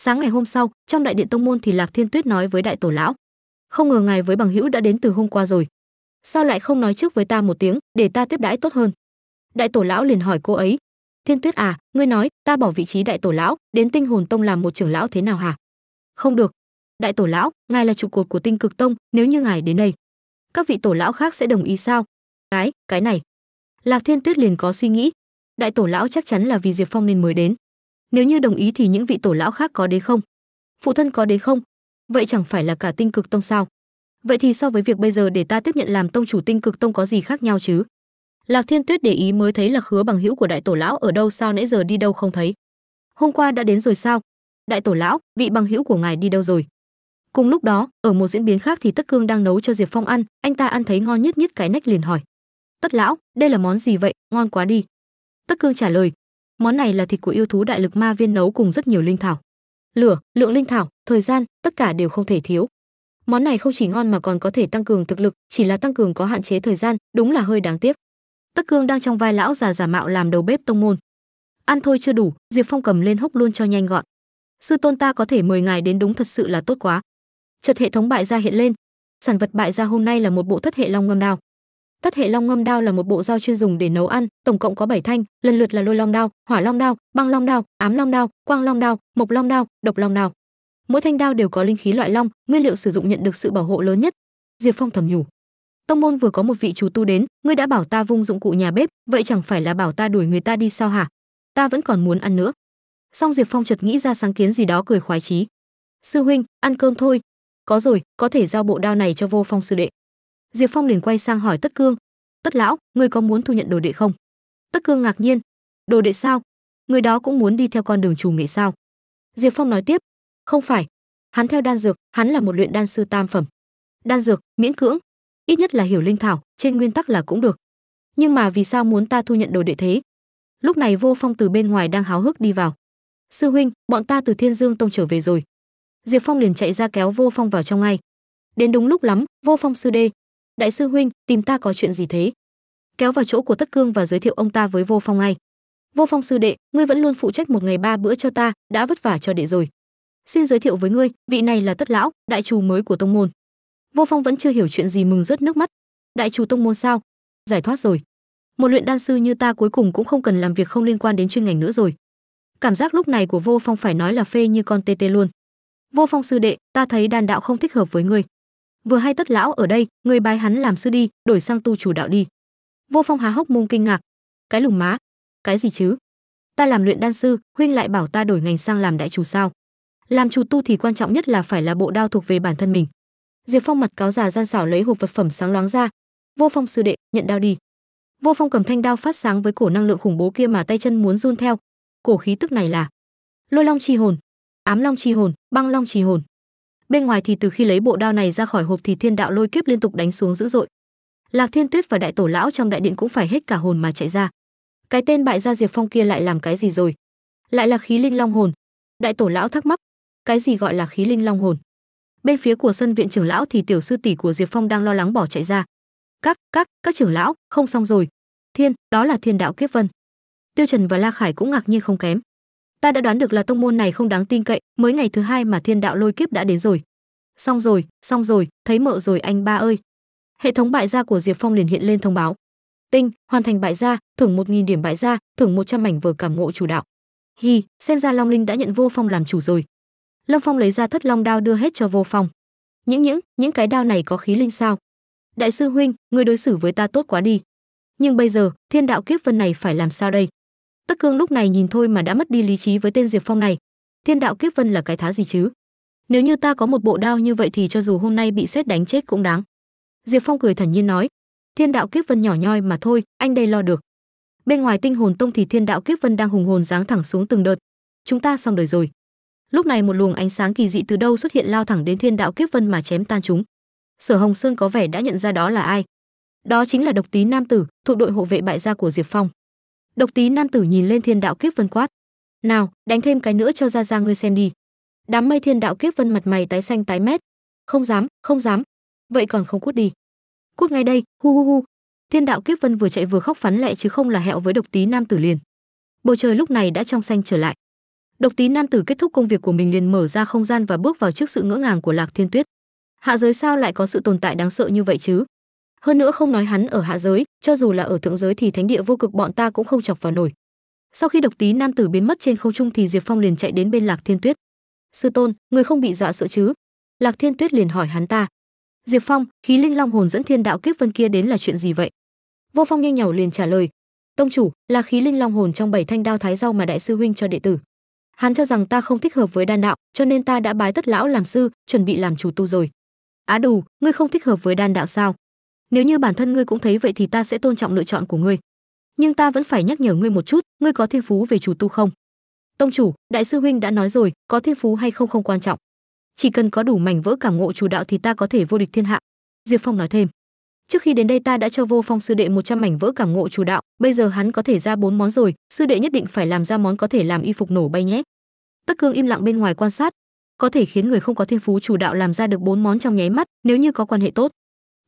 sáng ngày hôm sau trong đại điện tông môn thì lạc thiên tuyết nói với đại tổ lão không ngờ ngài với bằng hữu đã đến từ hôm qua rồi sao lại không nói trước với ta một tiếng để ta tiếp đãi tốt hơn đại tổ lão liền hỏi cô ấy thiên tuyết à ngươi nói ta bỏ vị trí đại tổ lão đến tinh hồn tông làm một trưởng lão thế nào hả không được đại tổ lão ngài là trụ cột của tinh cực tông nếu như ngài đến đây các vị tổ lão khác sẽ đồng ý sao cái cái này lạc thiên tuyết liền có suy nghĩ đại tổ lão chắc chắn là vì diệp phong nên mới đến nếu như đồng ý thì những vị tổ lão khác có đến không phụ thân có đến không vậy chẳng phải là cả tinh cực tông sao vậy thì so với việc bây giờ để ta tiếp nhận làm tông chủ tinh cực tông có gì khác nhau chứ lạc thiên tuyết để ý mới thấy là khứa bằng hữu của đại tổ lão ở đâu sao nãy giờ đi đâu không thấy hôm qua đã đến rồi sao đại tổ lão vị bằng hữu của ngài đi đâu rồi cùng lúc đó ở một diễn biến khác thì tất cương đang nấu cho diệp phong ăn anh ta ăn thấy ngon nhất nhất cái nách liền hỏi tất lão đây là món gì vậy ngon quá đi tất cương trả lời món này là thịt của yêu thú đại lực ma viên nấu cùng rất nhiều linh thảo lửa lượng linh thảo thời gian tất cả đều không thể thiếu món này không chỉ ngon mà còn có thể tăng cường thực lực chỉ là tăng cường có hạn chế thời gian đúng là hơi đáng tiếc tất cương đang trong vai lão già giả mạo làm đầu bếp tông môn ăn thôi chưa đủ diệp phong cầm lên hốc luôn cho nhanh gọn sư tôn ta có thể mời ngài đến đúng thật sự là tốt quá chợt hệ thống bại gia hiện lên sản vật bại gia hôm nay là một bộ thất hệ long ngâm nào Tất hệ long ngâm đao là một bộ dao chuyên dùng để nấu ăn, tổng cộng có 7 thanh, lần lượt là lôi long đao, hỏa long đao, băng long đao, ám long đao, quang long đao, mộc long đao, độc long đao. Mỗi thanh đao đều có linh khí loại long, nguyên liệu sử dụng nhận được sự bảo hộ lớn nhất. Diệp Phong thầm nhủ, tông môn vừa có một vị chủ tu đến, ngươi đã bảo ta vung dụng cụ nhà bếp, vậy chẳng phải là bảo ta đuổi người ta đi sao hả? Ta vẫn còn muốn ăn nữa. Song Diệp Phong chợt nghĩ ra sáng kiến gì đó cười khoái chí. Sư huynh, ăn cơm thôi. Có rồi, có thể giao bộ đao này cho vô phong sư đệ diệp phong liền quay sang hỏi tất cương tất lão ngươi có muốn thu nhận đồ đệ không tất cương ngạc nhiên đồ đệ sao người đó cũng muốn đi theo con đường chủ nghệ sao diệp phong nói tiếp không phải hắn theo đan dược hắn là một luyện đan sư tam phẩm đan dược miễn cưỡng ít nhất là hiểu linh thảo trên nguyên tắc là cũng được nhưng mà vì sao muốn ta thu nhận đồ đệ thế lúc này vô phong từ bên ngoài đang háo hức đi vào sư huynh bọn ta từ thiên dương tông trở về rồi diệp phong liền chạy ra kéo vô phong vào trong ngay đến đúng lúc lắm vô phong sư đệ đại sư huynh tìm ta có chuyện gì thế kéo vào chỗ của tất cương và giới thiệu ông ta với vô phong ngay vô phong sư đệ ngươi vẫn luôn phụ trách một ngày ba bữa cho ta đã vất vả cho đệ rồi xin giới thiệu với ngươi vị này là tất lão đại trù mới của tông môn vô phong vẫn chưa hiểu chuyện gì mừng rớt nước mắt đại trù tông môn sao giải thoát rồi một luyện đan sư như ta cuối cùng cũng không cần làm việc không liên quan đến chuyên ngành nữa rồi cảm giác lúc này của vô phong phải nói là phê như con tê tê luôn vô phong sư đệ ta thấy đan đạo không thích hợp với ngươi vừa hay tất lão ở đây người bài hắn làm sư đi đổi sang tu chủ đạo đi vô phong há hốc môn kinh ngạc cái lùng má cái gì chứ ta làm luyện đan sư huynh lại bảo ta đổi ngành sang làm đại chủ sao làm chủ tu thì quan trọng nhất là phải là bộ đao thuộc về bản thân mình diệp phong mặt cáo già gian xảo lấy hộp vật phẩm sáng loáng ra vô phong sư đệ nhận đao đi vô phong cầm thanh đao phát sáng với cổ năng lượng khủng bố kia mà tay chân muốn run theo cổ khí tức này là lôi long chi hồn ám long chi hồn băng long chi hồn bên ngoài thì từ khi lấy bộ đao này ra khỏi hộp thì thiên đạo lôi kiếp liên tục đánh xuống dữ dội lạc thiên tuyết và đại tổ lão trong đại điện cũng phải hết cả hồn mà chạy ra cái tên bại gia diệp phong kia lại làm cái gì rồi lại là khí linh long hồn đại tổ lão thắc mắc cái gì gọi là khí linh long hồn bên phía của sân viện trưởng lão thì tiểu sư tỷ của diệp phong đang lo lắng bỏ chạy ra các các các trưởng lão không xong rồi thiên đó là thiên đạo kiếp vân tiêu trần và la khải cũng ngạc nhiên không kém ta đã đoán được là tông môn này không đáng tin cậy mới ngày thứ hai mà thiên đạo lôi kiếp đã đến rồi xong rồi xong rồi thấy mợ rồi anh ba ơi hệ thống bại gia của diệp phong liền hiện lên thông báo tinh hoàn thành bại gia thưởng một nghìn điểm bại gia thưởng một trăm mảnh vở cảm ngộ chủ đạo hi xem ra long linh đã nhận vô phong làm chủ rồi lâm phong lấy ra thất long đao đưa hết cho vô phong những những những cái đao này có khí linh sao đại sư huynh người đối xử với ta tốt quá đi nhưng bây giờ thiên đạo kiếp vân này phải làm sao đây Tất Cương lúc này nhìn thôi mà đã mất đi lý trí với tên Diệp Phong này. Thiên đạo kiếp vân là cái thá gì chứ? Nếu như ta có một bộ đao như vậy thì cho dù hôm nay bị xét đánh chết cũng đáng. Diệp Phong cười thản nhiên nói, Thiên đạo kiếp vân nhỏ nhoi mà thôi, anh đây lo được. Bên ngoài Tinh Hồn Tông thì Thiên đạo kiếp vân đang hùng hồn giáng thẳng xuống từng đợt. Chúng ta xong đời rồi. Lúc này một luồng ánh sáng kỳ dị từ đâu xuất hiện lao thẳng đến Thiên đạo kiếp vân mà chém tan chúng. Sở Hồng Sương có vẻ đã nhận ra đó là ai. Đó chính là độc tí nam tử, thuộc đội hộ vệ bại gia của Diệp Phong độc tí nam tử nhìn lên thiên đạo kiếp vân quát nào đánh thêm cái nữa cho ra ra ngươi xem đi đám mây thiên đạo kiếp vân mặt mày tái xanh tái mét không dám không dám vậy còn không cút đi cút ngay đây hu hu hu thiên đạo kiếp vân vừa chạy vừa khóc phắn lẹ chứ không là hẹo với độc tí nam tử liền bầu trời lúc này đã trong xanh trở lại độc tí nam tử kết thúc công việc của mình liền mở ra không gian và bước vào trước sự ngỡ ngàng của lạc thiên tuyết hạ giới sao lại có sự tồn tại đáng sợ như vậy chứ hơn nữa không nói hắn ở hạ giới cho dù là ở thượng giới thì thánh địa vô cực bọn ta cũng không chọc vào nổi sau khi độc tí nam tử biến mất trên không trung thì diệp phong liền chạy đến bên lạc thiên tuyết sư tôn người không bị dọa sợ chứ lạc thiên tuyết liền hỏi hắn ta diệp phong khí linh long hồn dẫn thiên đạo kiếp vân kia đến là chuyện gì vậy vô phong nhanh nhảu liền trả lời tông chủ là khí linh long hồn trong bảy thanh đao thái rau mà đại sư huynh cho đệ tử hắn cho rằng ta không thích hợp với đan đạo cho nên ta đã bái tất lão làm sư chuẩn bị làm chủ tu rồi á à đù ngươi không thích hợp với đan đạo sao nếu như bản thân ngươi cũng thấy vậy thì ta sẽ tôn trọng lựa chọn của ngươi nhưng ta vẫn phải nhắc nhở ngươi một chút ngươi có thiên phú về chủ tu không tông chủ đại sư huynh đã nói rồi có thiên phú hay không không quan trọng chỉ cần có đủ mảnh vỡ cảm ngộ chủ đạo thì ta có thể vô địch thiên hạ diệp phong nói thêm trước khi đến đây ta đã cho vô phong sư đệ 100 mảnh vỡ cảm ngộ chủ đạo bây giờ hắn có thể ra bốn món rồi sư đệ nhất định phải làm ra món có thể làm y phục nổ bay nhé tất cương im lặng bên ngoài quan sát có thể khiến người không có thiên phú chủ đạo làm ra được bốn món trong nháy mắt nếu như có quan hệ tốt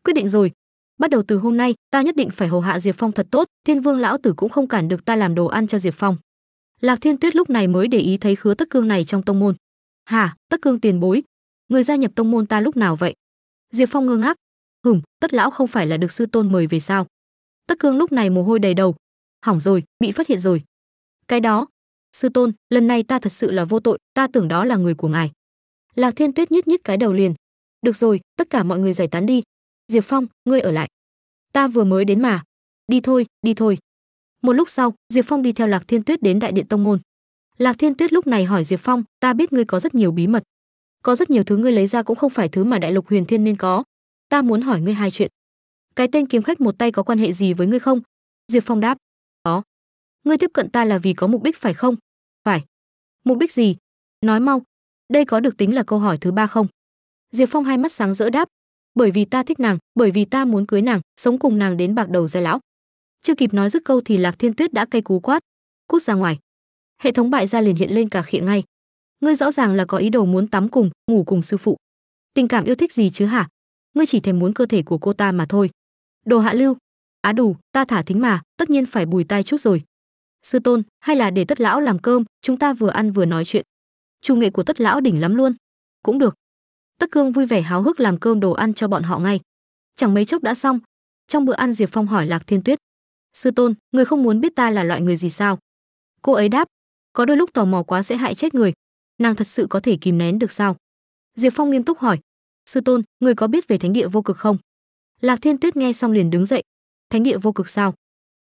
quyết định rồi bắt đầu từ hôm nay ta nhất định phải hầu hạ diệp phong thật tốt thiên vương lão tử cũng không cản được ta làm đồ ăn cho diệp phong lạc thiên tuyết lúc này mới để ý thấy khứa tất cương này trong tông môn hả tất cương tiền bối người gia nhập tông môn ta lúc nào vậy diệp phong ngơ ngác hửm tất lão không phải là được sư tôn mời về sao tất cương lúc này mồ hôi đầy đầu hỏng rồi bị phát hiện rồi cái đó sư tôn lần này ta thật sự là vô tội ta tưởng đó là người của ngài lạc thiên tuyết nhít nhít cái đầu liền được rồi tất cả mọi người giải tán đi diệp phong ngươi ở lại ta vừa mới đến mà đi thôi đi thôi một lúc sau diệp phong đi theo lạc thiên tuyết đến đại điện tông môn lạc thiên tuyết lúc này hỏi diệp phong ta biết ngươi có rất nhiều bí mật có rất nhiều thứ ngươi lấy ra cũng không phải thứ mà đại lục huyền thiên nên có ta muốn hỏi ngươi hai chuyện cái tên kiếm khách một tay có quan hệ gì với ngươi không diệp phong đáp có ngươi tiếp cận ta là vì có mục đích phải không phải mục đích gì nói mau đây có được tính là câu hỏi thứ ba không diệp phong hai mắt sáng rỡ đáp bởi vì ta thích nàng bởi vì ta muốn cưới nàng sống cùng nàng đến bạc đầu giai lão chưa kịp nói dứt câu thì lạc thiên tuyết đã cay cú quát cút ra ngoài hệ thống bại gia liền hiện lên cả khịa ngay ngươi rõ ràng là có ý đồ muốn tắm cùng ngủ cùng sư phụ tình cảm yêu thích gì chứ hả ngươi chỉ thèm muốn cơ thể của cô ta mà thôi đồ hạ lưu á đủ ta thả thính mà tất nhiên phải bùi tai chút rồi sư tôn hay là để tất lão làm cơm chúng ta vừa ăn vừa nói chuyện chủ nghệ của tất lão đỉnh lắm luôn cũng được tất cương vui vẻ háo hức làm cơm đồ ăn cho bọn họ ngay chẳng mấy chốc đã xong trong bữa ăn diệp phong hỏi lạc thiên tuyết sư tôn người không muốn biết ta là loại người gì sao cô ấy đáp có đôi lúc tò mò quá sẽ hại chết người nàng thật sự có thể kìm nén được sao diệp phong nghiêm túc hỏi sư tôn người có biết về thánh địa vô cực không lạc thiên tuyết nghe xong liền đứng dậy thánh địa vô cực sao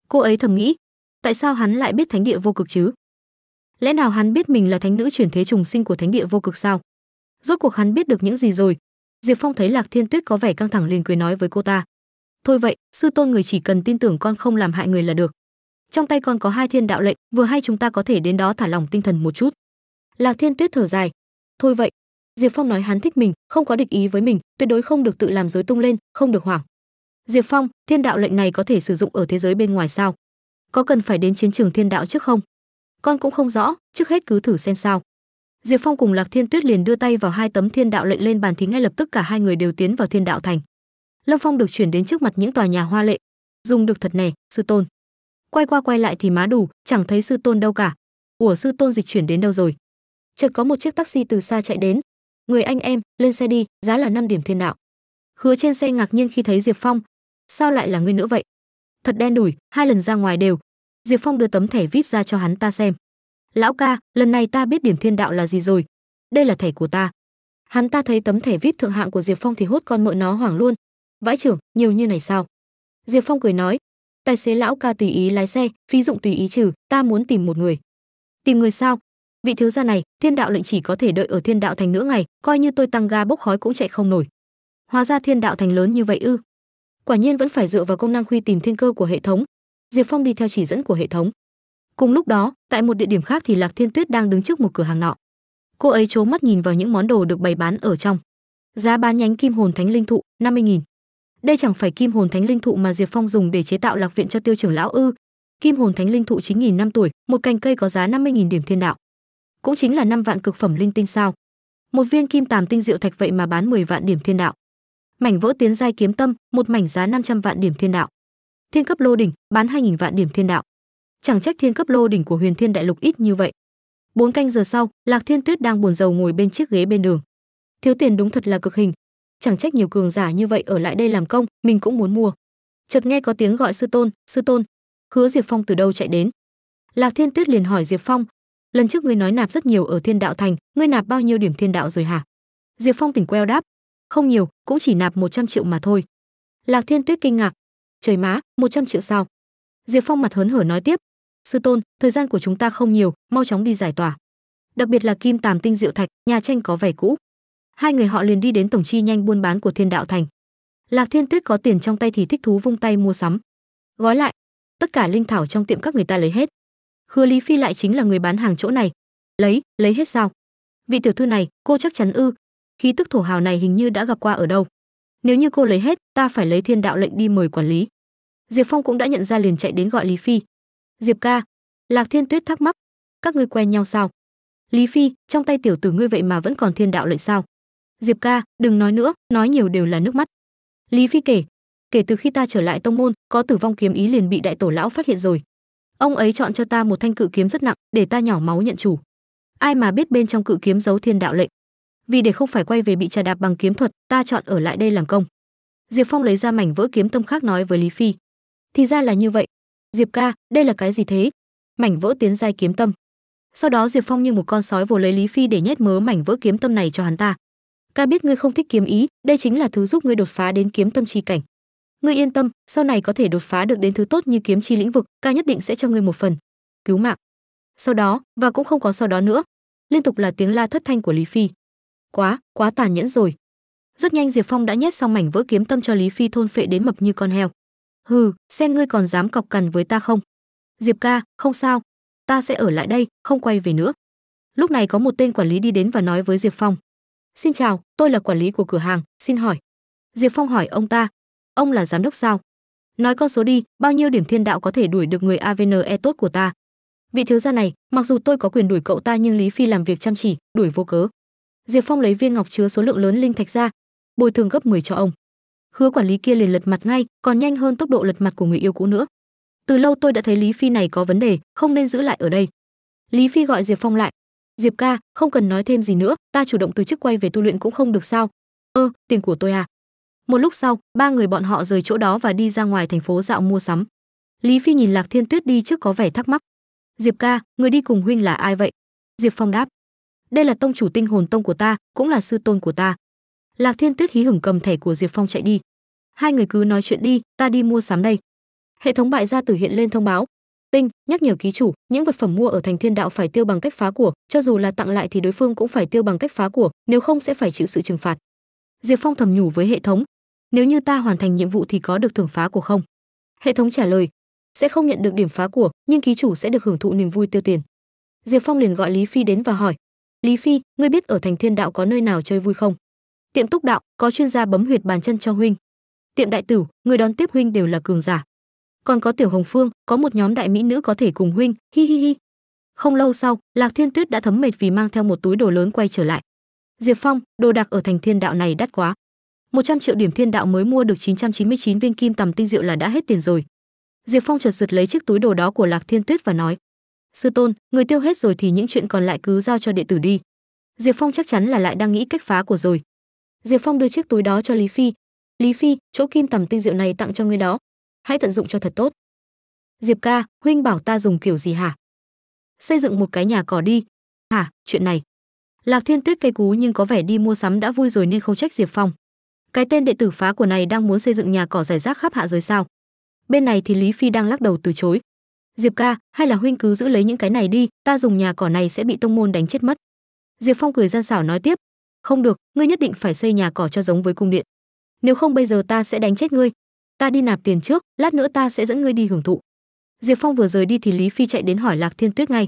cô ấy thầm nghĩ tại sao hắn lại biết thánh địa vô cực chứ lẽ nào hắn biết mình là thánh nữ chuyển thế trùng sinh của thánh địa vô cực sao rốt cuộc hắn biết được những gì rồi diệp phong thấy lạc thiên tuyết có vẻ căng thẳng liền cười nói với cô ta thôi vậy sư tôn người chỉ cần tin tưởng con không làm hại người là được trong tay con có hai thiên đạo lệnh vừa hay chúng ta có thể đến đó thả lỏng tinh thần một chút lạc thiên tuyết thở dài thôi vậy diệp phong nói hắn thích mình không có địch ý với mình tuyệt đối không được tự làm rối tung lên không được hoảng diệp phong thiên đạo lệnh này có thể sử dụng ở thế giới bên ngoài sao có cần phải đến chiến trường thiên đạo trước không con cũng không rõ trước hết cứ thử xem sao Diệp Phong cùng Lạc Thiên Tuyết liền đưa tay vào hai tấm thiên đạo lệnh lên bàn thì ngay lập tức cả hai người đều tiến vào thiên đạo thành. Lâm Phong được chuyển đến trước mặt những tòa nhà hoa lệ. Dùng được thật nè, sư tôn. Quay qua quay lại thì má đủ, chẳng thấy sư tôn đâu cả. Ủa sư tôn dịch chuyển đến đâu rồi? Chợt có một chiếc taxi từ xa chạy đến. Người anh em, lên xe đi, giá là 5 điểm thiên đạo. Khứa trên xe ngạc nhiên khi thấy Diệp Phong. Sao lại là ngươi nữa vậy? Thật đen đủi, hai lần ra ngoài đều. Diệp Phong đưa tấm thẻ VIP ra cho hắn ta xem lão ca lần này ta biết điểm thiên đạo là gì rồi đây là thẻ của ta hắn ta thấy tấm thẻ vip thượng hạng của diệp phong thì hốt con mợ nó hoảng luôn vãi trưởng nhiều như này sao diệp phong cười nói tài xế lão ca tùy ý lái xe phí dụng tùy ý trừ ta muốn tìm một người tìm người sao vị thiếu gia này thiên đạo lệnh chỉ có thể đợi ở thiên đạo thành nữa ngày coi như tôi tăng ga bốc khói cũng chạy không nổi hóa ra thiên đạo thành lớn như vậy ư quả nhiên vẫn phải dựa vào công năng khuy tìm thiên cơ của hệ thống diệp phong đi theo chỉ dẫn của hệ thống Cùng lúc đó, tại một địa điểm khác thì Lạc Thiên Tuyết đang đứng trước một cửa hàng nọ. Cô ấy trố mắt nhìn vào những món đồ được bày bán ở trong. Giá bán nhánh kim hồn thánh linh thụ 50.000. Đây chẳng phải kim hồn thánh linh thụ mà Diệp Phong dùng để chế tạo Lạc viện cho Tiêu trưởng lão ư? Kim hồn thánh linh thụ 9.000 năm tuổi, một cành cây có giá 50.000 điểm thiên đạo. Cũng chính là năm vạn cực phẩm linh tinh sao? Một viên kim tàm tinh diệu thạch vậy mà bán 10 vạn điểm thiên đạo. Mảnh vỡ tiến giai kiếm tâm, một mảnh giá 500 vạn điểm thiên đạo. Thiên cấp lô đỉnh, bán 2.000 vạn điểm thiên đạo chẳng trách thiên cấp lô đỉnh của huyền thiên đại lục ít như vậy bốn canh giờ sau lạc thiên tuyết đang buồn rầu ngồi bên chiếc ghế bên đường thiếu tiền đúng thật là cực hình chẳng trách nhiều cường giả như vậy ở lại đây làm công mình cũng muốn mua chợt nghe có tiếng gọi sư tôn sư tôn hứa diệp phong từ đâu chạy đến lạc thiên tuyết liền hỏi diệp phong lần trước ngươi nói nạp rất nhiều ở thiên đạo thành ngươi nạp bao nhiêu điểm thiên đạo rồi hả diệp phong tỉnh queo đáp không nhiều cũng chỉ nạp 100 triệu mà thôi lạc thiên tuyết kinh ngạc trời má 100 triệu sao diệp phong mặt hớn hở nói tiếp sư tôn thời gian của chúng ta không nhiều mau chóng đi giải tỏa đặc biệt là kim tàm tinh diệu thạch nhà tranh có vẻ cũ hai người họ liền đi đến tổng chi nhanh buôn bán của thiên đạo thành lạc thiên tuyết có tiền trong tay thì thích thú vung tay mua sắm gói lại tất cả linh thảo trong tiệm các người ta lấy hết khưa lý phi lại chính là người bán hàng chỗ này lấy lấy hết sao vị tiểu thư này cô chắc chắn ư khí tức thổ hào này hình như đã gặp qua ở đâu nếu như cô lấy hết ta phải lấy thiên đạo lệnh đi mời quản lý diệp phong cũng đã nhận ra liền chạy đến gọi lý phi Diệp ca, Lạc Thiên Tuyết thắc mắc, các ngươi quen nhau sao? Lý Phi, trong tay tiểu tử ngươi vậy mà vẫn còn thiên đạo lệnh sao? Diệp ca, đừng nói nữa, nói nhiều đều là nước mắt. Lý Phi kể, kể từ khi ta trở lại tông môn, có tử vong kiếm ý liền bị đại tổ lão phát hiện rồi. Ông ấy chọn cho ta một thanh cự kiếm rất nặng, để ta nhỏ máu nhận chủ. Ai mà biết bên trong cự kiếm giấu thiên đạo lệnh. Vì để không phải quay về bị trà đạp bằng kiếm thuật, ta chọn ở lại đây làm công. Diệp Phong lấy ra mảnh vỡ kiếm tâm khác nói với Lý Phi. Thì ra là như vậy, diệp ca đây là cái gì thế mảnh vỡ tiến giai kiếm tâm sau đó diệp phong như một con sói vồ lấy lý phi để nhét mớ mảnh vỡ kiếm tâm này cho hắn ta ca biết ngươi không thích kiếm ý đây chính là thứ giúp ngươi đột phá đến kiếm tâm chi cảnh ngươi yên tâm sau này có thể đột phá được đến thứ tốt như kiếm chi lĩnh vực ca nhất định sẽ cho ngươi một phần cứu mạng sau đó và cũng không có sau đó nữa liên tục là tiếng la thất thanh của lý phi quá quá tàn nhẫn rồi rất nhanh diệp phong đã nhét xong mảnh vỡ kiếm tâm cho lý phi thôn phệ đến mập như con heo hừ xem ngươi còn dám cọc cằn với ta không diệp ca không sao ta sẽ ở lại đây không quay về nữa lúc này có một tên quản lý đi đến và nói với diệp phong xin chào tôi là quản lý của cửa hàng xin hỏi diệp phong hỏi ông ta ông là giám đốc sao nói con số đi bao nhiêu điểm thiên đạo có thể đuổi được người avne tốt của ta vị thiếu gia này mặc dù tôi có quyền đuổi cậu ta nhưng lý phi làm việc chăm chỉ đuổi vô cớ diệp phong lấy viên ngọc chứa số lượng lớn linh thạch ra bồi thường gấp 10 cho ông hứa quản lý kia liền lật mặt ngay còn nhanh hơn tốc độ lật mặt của người yêu cũ nữa từ lâu tôi đã thấy lý phi này có vấn đề không nên giữ lại ở đây lý phi gọi diệp phong lại diệp ca không cần nói thêm gì nữa ta chủ động từ chức quay về tu luyện cũng không được sao ơ tiền của tôi à một lúc sau ba người bọn họ rời chỗ đó và đi ra ngoài thành phố dạo mua sắm lý phi nhìn lạc thiên tuyết đi trước có vẻ thắc mắc diệp ca người đi cùng huynh là ai vậy diệp phong đáp đây là tông chủ tinh hồn tông của ta cũng là sư tôn của ta lạc thiên tuyết hí hửng cầm thẻ của diệp phong chạy đi hai người cứ nói chuyện đi ta đi mua sắm đây hệ thống bại gia tử hiện lên thông báo tinh nhắc nhở ký chủ những vật phẩm mua ở thành thiên đạo phải tiêu bằng cách phá của cho dù là tặng lại thì đối phương cũng phải tiêu bằng cách phá của nếu không sẽ phải chịu sự trừng phạt diệp phong thầm nhủ với hệ thống nếu như ta hoàn thành nhiệm vụ thì có được thưởng phá của không hệ thống trả lời sẽ không nhận được điểm phá của nhưng ký chủ sẽ được hưởng thụ niềm vui tiêu tiền diệp phong liền gọi lý phi đến và hỏi lý phi ngươi biết ở thành thiên đạo có nơi nào chơi vui không Tiệm Túc Đạo có chuyên gia bấm huyệt bàn chân cho huynh. Tiệm Đại Tử, người đón tiếp huynh đều là cường giả. Còn có Tiểu Hồng Phương, có một nhóm đại mỹ nữ có thể cùng huynh, hi hi hi. Không lâu sau, Lạc Thiên Tuyết đã thấm mệt vì mang theo một túi đồ lớn quay trở lại. Diệp Phong, đồ đạc ở thành Thiên Đạo này đắt quá. 100 triệu điểm Thiên Đạo mới mua được 999 viên kim tầm tinh rượu là đã hết tiền rồi. Diệp Phong chợt giật lấy chiếc túi đồ đó của Lạc Thiên Tuyết và nói: "Sư tôn, người tiêu hết rồi thì những chuyện còn lại cứ giao cho đệ tử đi." Diệp Phong chắc chắn là lại đang nghĩ cách phá của rồi, diệp phong đưa chiếc túi đó cho lý phi lý phi chỗ kim tầm tinh rượu này tặng cho ngươi đó hãy tận dụng cho thật tốt diệp ca huynh bảo ta dùng kiểu gì hả xây dựng một cái nhà cỏ đi hả chuyện này lạc thiên tuyết cây cú nhưng có vẻ đi mua sắm đã vui rồi nên không trách diệp phong cái tên đệ tử phá của này đang muốn xây dựng nhà cỏ giải rác khắp hạ giới sao bên này thì lý phi đang lắc đầu từ chối diệp ca hay là huynh cứ giữ lấy những cái này đi ta dùng nhà cỏ này sẽ bị tông môn đánh chết mất diệp phong cười gian xảo nói tiếp không được ngươi nhất định phải xây nhà cỏ cho giống với cung điện nếu không bây giờ ta sẽ đánh chết ngươi ta đi nạp tiền trước lát nữa ta sẽ dẫn ngươi đi hưởng thụ diệp phong vừa rời đi thì lý phi chạy đến hỏi lạc thiên tuyết ngay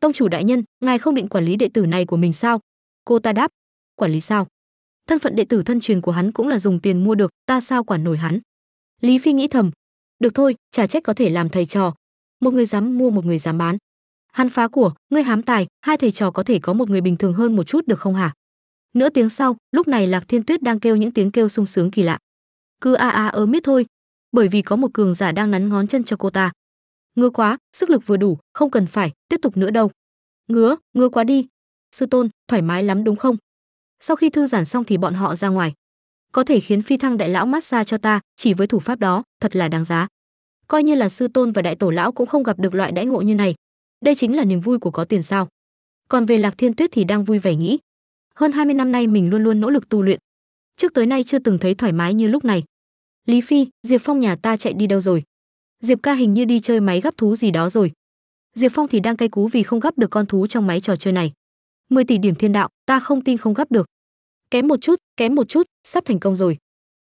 tông chủ đại nhân ngài không định quản lý đệ tử này của mình sao cô ta đáp quản lý sao thân phận đệ tử thân truyền của hắn cũng là dùng tiền mua được ta sao quản nổi hắn lý phi nghĩ thầm được thôi trả trách có thể làm thầy trò một người dám mua một người dám bán hắn phá của ngươi hám tài hai thầy trò có thể có một người bình thường hơn một chút được không hả nửa tiếng sau lúc này lạc thiên tuyết đang kêu những tiếng kêu sung sướng kỳ lạ cứ a a ớ miết thôi bởi vì có một cường giả đang nắn ngón chân cho cô ta ngứa quá sức lực vừa đủ không cần phải tiếp tục nữa đâu ngứa ngứa quá đi sư tôn thoải mái lắm đúng không sau khi thư giản xong thì bọn họ ra ngoài có thể khiến phi thăng đại lão massage cho ta chỉ với thủ pháp đó thật là đáng giá coi như là sư tôn và đại tổ lão cũng không gặp được loại đãi ngộ như này đây chính là niềm vui của có tiền sao còn về lạc thiên tuyết thì đang vui vẻ nghĩ hơn 20 năm nay mình luôn luôn nỗ lực tu luyện. Trước tới nay chưa từng thấy thoải mái như lúc này. Lý Phi, Diệp Phong nhà ta chạy đi đâu rồi? Diệp ca hình như đi chơi máy gấp thú gì đó rồi. Diệp Phong thì đang cay cú vì không gấp được con thú trong máy trò chơi này. 10 tỷ điểm thiên đạo, ta không tin không gấp được. Kém một chút, kém một chút, sắp thành công rồi.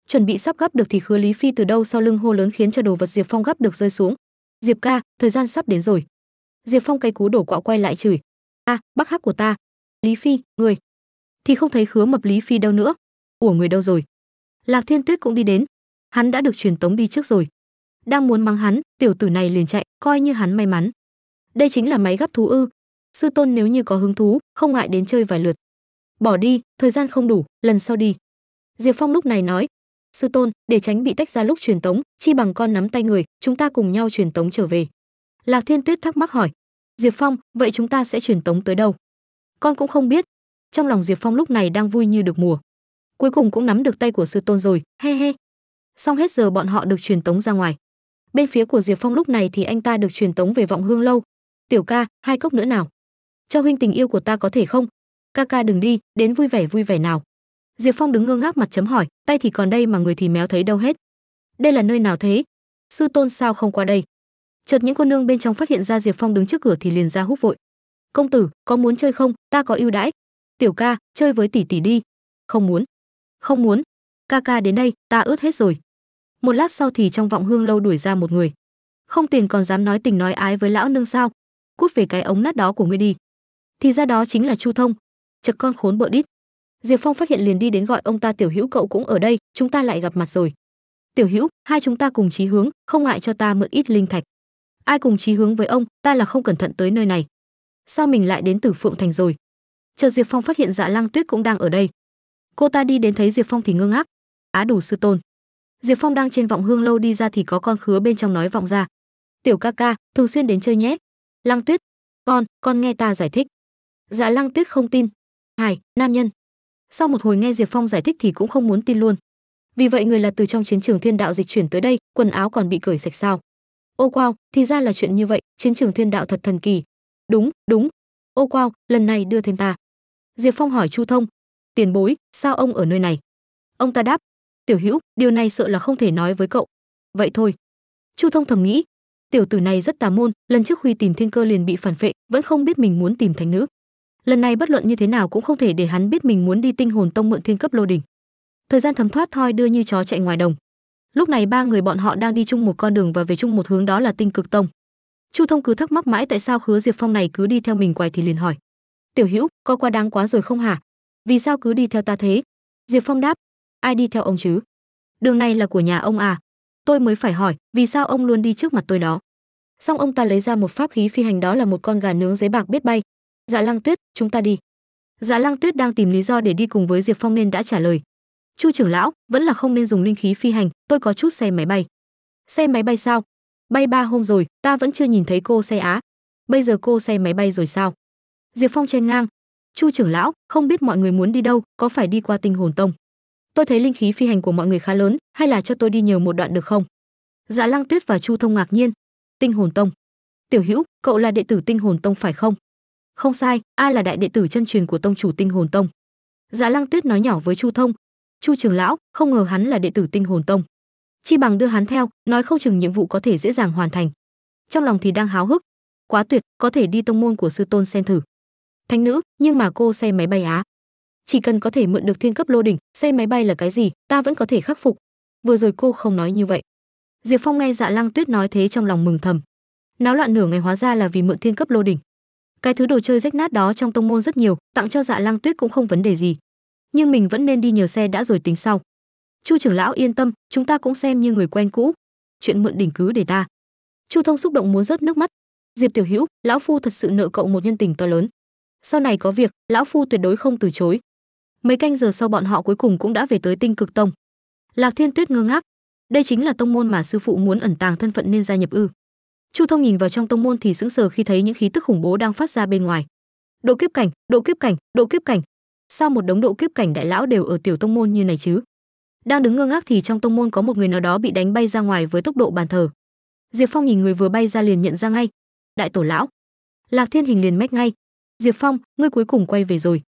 Chuẩn bị sắp gấp được thì Khứa Lý Phi từ đâu sau lưng hô lớn khiến cho đồ vật Diệp Phong gấp được rơi xuống. Diệp ca, thời gian sắp đến rồi. Diệp Phong cay cú đổ quạo quay lại chửi. A, à, bác hắc của ta. Lý Phi, người, thì không thấy hứa mập lý phi đâu nữa ủa người đâu rồi lạc thiên tuyết cũng đi đến hắn đã được truyền tống đi trước rồi đang muốn mắng hắn tiểu tử này liền chạy coi như hắn may mắn đây chính là máy gấp thú ư sư tôn nếu như có hứng thú không ngại đến chơi vài lượt bỏ đi thời gian không đủ lần sau đi diệp phong lúc này nói sư tôn để tránh bị tách ra lúc truyền tống chi bằng con nắm tay người chúng ta cùng nhau truyền tống trở về lạc thiên tuyết thắc mắc hỏi diệp phong vậy chúng ta sẽ truyền tống tới đâu con cũng không biết trong lòng diệp phong lúc này đang vui như được mùa cuối cùng cũng nắm được tay của sư tôn rồi he he xong hết giờ bọn họ được truyền tống ra ngoài bên phía của diệp phong lúc này thì anh ta được truyền tống về vọng hương lâu tiểu ca hai cốc nữa nào cho huynh tình yêu của ta có thể không ca ca đừng đi đến vui vẻ vui vẻ nào diệp phong đứng ngơ ngác mặt chấm hỏi tay thì còn đây mà người thì méo thấy đâu hết đây là nơi nào thế sư tôn sao không qua đây chợt những cô nương bên trong phát hiện ra diệp phong đứng trước cửa thì liền ra hút vội công tử có muốn chơi không ta có ưu đãi tiểu ca chơi với tỷ tỷ đi không muốn không muốn ca ca đến đây ta ướt hết rồi một lát sau thì trong vọng hương lâu đuổi ra một người không tiền còn dám nói tình nói ái với lão nương sao cút về cái ống nát đó của ngươi đi thì ra đó chính là chu thông chật con khốn bợ đít diệp phong phát hiện liền đi đến gọi ông ta tiểu hữu cậu cũng ở đây chúng ta lại gặp mặt rồi tiểu hữu hai chúng ta cùng chí hướng không ngại cho ta mượn ít linh thạch ai cùng chí hướng với ông ta là không cẩn thận tới nơi này sao mình lại đến từ phượng thành rồi chợt diệp phong phát hiện dạ lăng tuyết cũng đang ở đây cô ta đi đến thấy diệp phong thì ngơ ngác á đủ sư tôn diệp phong đang trên vọng hương lâu đi ra thì có con khứa bên trong nói vọng ra tiểu ca ca thường xuyên đến chơi nhé lăng tuyết con con nghe ta giải thích dạ lăng tuyết không tin hải nam nhân sau một hồi nghe diệp phong giải thích thì cũng không muốn tin luôn vì vậy người là từ trong chiến trường thiên đạo dịch chuyển tới đây quần áo còn bị cởi sạch sao ô wow thì ra là chuyện như vậy chiến trường thiên đạo thật thần kỳ đúng đúng ô wow lần này đưa thêm ta Diệp Phong hỏi Chu Thông, "Tiền bối, sao ông ở nơi này?" Ông ta đáp, "Tiểu Hữu, điều này sợ là không thể nói với cậu." "Vậy thôi." Chu Thông thầm nghĩ, tiểu tử này rất tà môn, lần trước khi tìm thiên cơ liền bị phản phệ, vẫn không biết mình muốn tìm thánh nữ. Lần này bất luận như thế nào cũng không thể để hắn biết mình muốn đi tinh hồn tông mượn thiên cấp lô đỉnh. Thời gian thấm thoát thoi đưa như chó chạy ngoài đồng. Lúc này ba người bọn họ đang đi chung một con đường và về chung một hướng đó là Tinh Cực Tông. Chu Thông cứ thắc mắc mãi tại sao Khứa Diệp Phong này cứ đi theo mình quay thì liền hỏi: tiểu hữu coi qua đáng quá rồi không hả vì sao cứ đi theo ta thế diệp phong đáp ai đi theo ông chứ đường này là của nhà ông à tôi mới phải hỏi vì sao ông luôn đi trước mặt tôi đó xong ông ta lấy ra một pháp khí phi hành đó là một con gà nướng giấy bạc biết bay dạ lăng tuyết chúng ta đi dạ lăng tuyết đang tìm lý do để đi cùng với diệp phong nên đã trả lời chu trưởng lão vẫn là không nên dùng linh khí phi hành tôi có chút xe máy bay xe máy bay sao bay ba hôm rồi ta vẫn chưa nhìn thấy cô xe á bây giờ cô xe máy bay rồi sao diệp phong chen ngang chu trưởng lão không biết mọi người muốn đi đâu có phải đi qua tinh hồn tông tôi thấy linh khí phi hành của mọi người khá lớn hay là cho tôi đi nhiều một đoạn được không dạ lăng tuyết và chu thông ngạc nhiên tinh hồn tông tiểu hữu cậu là đệ tử tinh hồn tông phải không không sai ai là đại đệ tử chân truyền của tông chủ tinh hồn tông dạ lăng tuyết nói nhỏ với chu thông chu trưởng lão không ngờ hắn là đệ tử tinh hồn tông chi bằng đưa hắn theo nói không chừng nhiệm vụ có thể dễ dàng hoàn thành trong lòng thì đang háo hức quá tuyệt có thể đi tông môn của sư tôn xem thử thánh nữ nhưng mà cô xe máy bay á chỉ cần có thể mượn được thiên cấp lô đỉnh xe máy bay là cái gì ta vẫn có thể khắc phục vừa rồi cô không nói như vậy diệp phong nghe dạ lăng tuyết nói thế trong lòng mừng thầm náo loạn nửa ngày hóa ra là vì mượn thiên cấp lô đỉnh cái thứ đồ chơi rách nát đó trong tông môn rất nhiều tặng cho dạ lăng tuyết cũng không vấn đề gì nhưng mình vẫn nên đi nhờ xe đã rồi tính sau chu trưởng lão yên tâm chúng ta cũng xem như người quen cũ chuyện mượn đỉnh cứ để ta chu thông xúc động muốn rớt nước mắt diệp tiểu hữu lão phu thật sự nợ cậu một nhân tình to lớn sau này có việc lão phu tuyệt đối không từ chối mấy canh giờ sau bọn họ cuối cùng cũng đã về tới tinh cực tông lạc thiên tuyết ngơ ngác đây chính là tông môn mà sư phụ muốn ẩn tàng thân phận nên gia nhập ư chu thông nhìn vào trong tông môn thì sững sờ khi thấy những khí tức khủng bố đang phát ra bên ngoài độ kiếp cảnh độ kiếp cảnh độ kiếp cảnh sao một đống độ kiếp cảnh đại lão đều ở tiểu tông môn như này chứ đang đứng ngơ ngác thì trong tông môn có một người nào đó bị đánh bay ra ngoài với tốc độ bàn thờ diệp phong nhìn người vừa bay ra liền nhận ra ngay đại tổ lão lạc thiên hình liền mách ngay diệp phong ngươi cuối cùng quay về rồi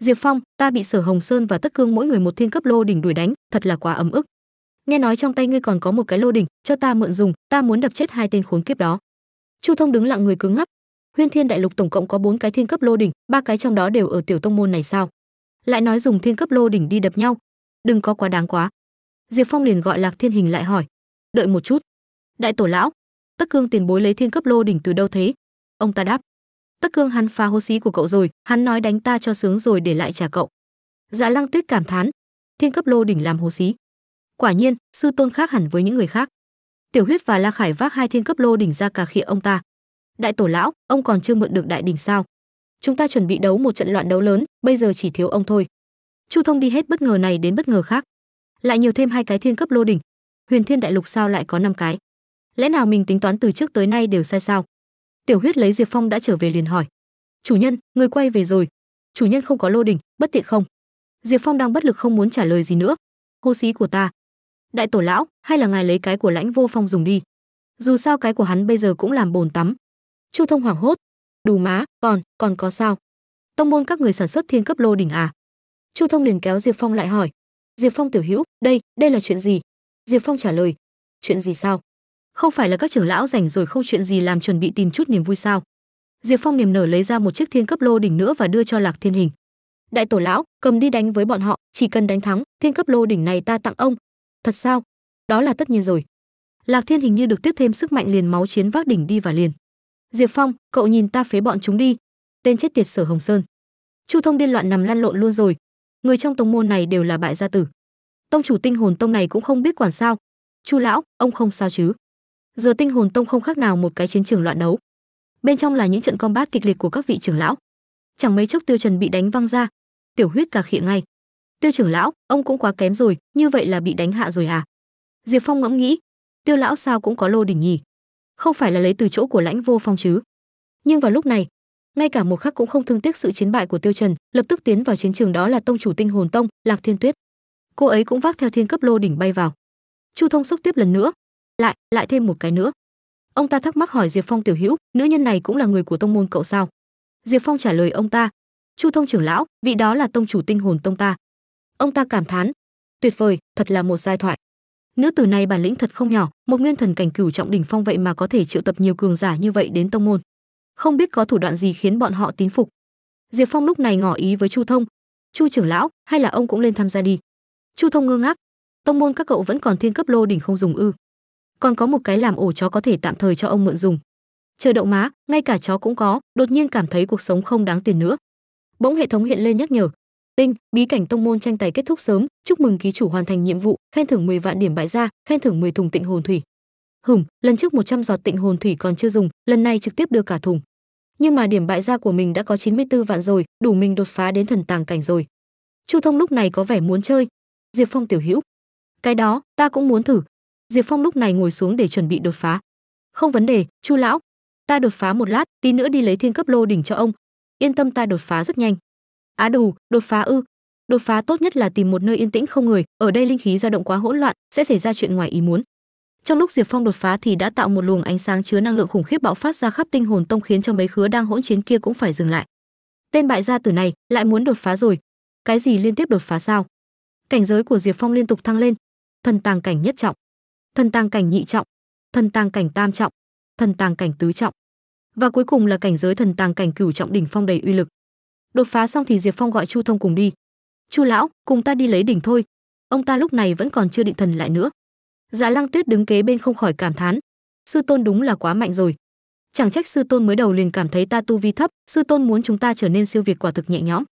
diệp phong ta bị sở hồng sơn và tất cương mỗi người một thiên cấp lô đỉnh đuổi đánh thật là quá ấm ức nghe nói trong tay ngươi còn có một cái lô đỉnh cho ta mượn dùng ta muốn đập chết hai tên khốn kiếp đó chu thông đứng lặng người cứng ngắc huyên thiên đại lục tổng cộng có bốn cái thiên cấp lô đỉnh ba cái trong đó đều ở tiểu tông môn này sao lại nói dùng thiên cấp lô đỉnh đi đập nhau đừng có quá đáng quá diệp phong liền gọi lạc thiên hình lại hỏi đợi một chút đại tổ lão tất cương tiền bối lấy thiên cấp lô đỉnh từ đâu thế ông ta đáp tất cương hắn phá hố xí của cậu rồi hắn nói đánh ta cho sướng rồi để lại trả cậu dạ lăng tuyết cảm thán thiên cấp lô đỉnh làm hố xí quả nhiên sư tôn khác hẳn với những người khác tiểu huyết và la khải vác hai thiên cấp lô đỉnh ra cà khịa ông ta đại tổ lão ông còn chưa mượn được đại đỉnh sao chúng ta chuẩn bị đấu một trận loạn đấu lớn bây giờ chỉ thiếu ông thôi chu thông đi hết bất ngờ này đến bất ngờ khác lại nhiều thêm hai cái thiên cấp lô đỉnh huyền thiên đại lục sao lại có năm cái lẽ nào mình tính toán từ trước tới nay đều sai sao tiểu huyết lấy diệp phong đã trở về liền hỏi chủ nhân người quay về rồi chủ nhân không có lô đình bất tiện không diệp phong đang bất lực không muốn trả lời gì nữa hô xí của ta đại tổ lão hay là ngài lấy cái của lãnh vô phong dùng đi dù sao cái của hắn bây giờ cũng làm bồn tắm chu thông hoảng hốt đủ má còn còn có sao tông môn các người sản xuất thiên cấp lô đỉnh à chu thông liền kéo diệp phong lại hỏi diệp phong tiểu hữu đây đây là chuyện gì diệp phong trả lời chuyện gì sao không phải là các trưởng lão rảnh rồi không chuyện gì làm chuẩn bị tìm chút niềm vui sao diệp phong niềm nở lấy ra một chiếc thiên cấp lô đỉnh nữa và đưa cho lạc thiên hình đại tổ lão cầm đi đánh với bọn họ chỉ cần đánh thắng thiên cấp lô đỉnh này ta tặng ông thật sao đó là tất nhiên rồi lạc thiên hình như được tiếp thêm sức mạnh liền máu chiến vác đỉnh đi và liền diệp phong cậu nhìn ta phế bọn chúng đi tên chết tiệt sở hồng sơn chu thông điên loạn nằm lăn lộn luôn rồi người trong tông môn này đều là bại gia tử tông chủ tinh hồn tông này cũng không biết quản sao chu lão ông không sao chứ giờ tinh hồn tông không khác nào một cái chiến trường loạn đấu bên trong là những trận combat kịch liệt của các vị trưởng lão chẳng mấy chốc tiêu trần bị đánh văng ra tiểu huyết cả khịa ngay tiêu trưởng lão ông cũng quá kém rồi như vậy là bị đánh hạ rồi à diệp phong ngẫm nghĩ tiêu lão sao cũng có lô đỉnh nhỉ không phải là lấy từ chỗ của lãnh vô phong chứ nhưng vào lúc này ngay cả một khắc cũng không thương tiếc sự chiến bại của tiêu trần lập tức tiến vào chiến trường đó là tông chủ tinh hồn tông lạc thiên tuyết cô ấy cũng vác theo thiên cấp lô đỉnh bay vào chu thông sốc tiếp lần nữa lại lại thêm một cái nữa ông ta thắc mắc hỏi diệp phong tiểu hữu nữ nhân này cũng là người của tông môn cậu sao diệp phong trả lời ông ta chu thông trưởng lão vị đó là tông chủ tinh hồn tông ta ông ta cảm thán tuyệt vời thật là một giai thoại nữ tử này bản lĩnh thật không nhỏ một nguyên thần cảnh cửu trọng đỉnh phong vậy mà có thể triệu tập nhiều cường giả như vậy đến tông môn không biết có thủ đoạn gì khiến bọn họ tín phục diệp phong lúc này ngỏ ý với chu thông chu trưởng lão hay là ông cũng lên tham gia đi chu thông ngơ ngác tông môn các cậu vẫn còn thiên cấp lô đỉnh không dùng ư còn có một cái làm ổ chó có thể tạm thời cho ông mượn dùng chờ đậu má ngay cả chó cũng có đột nhiên cảm thấy cuộc sống không đáng tiền nữa bỗng hệ thống hiện lên nhắc nhở tinh bí cảnh tông môn tranh tài kết thúc sớm chúc mừng ký chủ hoàn thành nhiệm vụ khen thưởng 10 vạn điểm bại gia khen thưởng 10 thùng tịnh hồn thủy hửm lần trước 100 giọt tịnh hồn thủy còn chưa dùng lần này trực tiếp đưa cả thùng nhưng mà điểm bại gia của mình đã có 94 vạn rồi đủ mình đột phá đến thần tàng cảnh rồi chu thông lúc này có vẻ muốn chơi diệp phong tiểu hữu cái đó ta cũng muốn thử Diệp Phong lúc này ngồi xuống để chuẩn bị đột phá. "Không vấn đề, Chu lão, ta đột phá một lát, tí nữa đi lấy thiên cấp lô đỉnh cho ông. Yên tâm ta đột phá rất nhanh." "Á à đủ, đột phá ư? Đột phá tốt nhất là tìm một nơi yên tĩnh không người, ở đây linh khí dao động quá hỗn loạn, sẽ xảy ra chuyện ngoài ý muốn." Trong lúc Diệp Phong đột phá thì đã tạo một luồng ánh sáng chứa năng lượng khủng khiếp bạo phát ra khắp tinh hồn tông khiến cho mấy khứa đang hỗn chiến kia cũng phải dừng lại. Tên bại gia tử này lại muốn đột phá rồi. Cái gì liên tiếp đột phá sao? Cảnh giới của Diệp Phong liên tục thăng lên, thần tàng cảnh nhất trọng thần tàng cảnh nhị trọng, thần tàng cảnh tam trọng, thần tàng cảnh tứ trọng. Và cuối cùng là cảnh giới thần tàng cảnh cửu trọng đỉnh phong đầy uy lực. Đột phá xong thì Diệp Phong gọi Chu Thông cùng đi. "Chu lão, cùng ta đi lấy đỉnh thôi." Ông ta lúc này vẫn còn chưa định thần lại nữa. Dạ Lăng Tuyết đứng kế bên không khỏi cảm thán, sư tôn đúng là quá mạnh rồi. Chẳng trách sư tôn mới đầu liền cảm thấy ta tu vi thấp, sư tôn muốn chúng ta trở nên siêu việt quả thực nhẹ nhõm.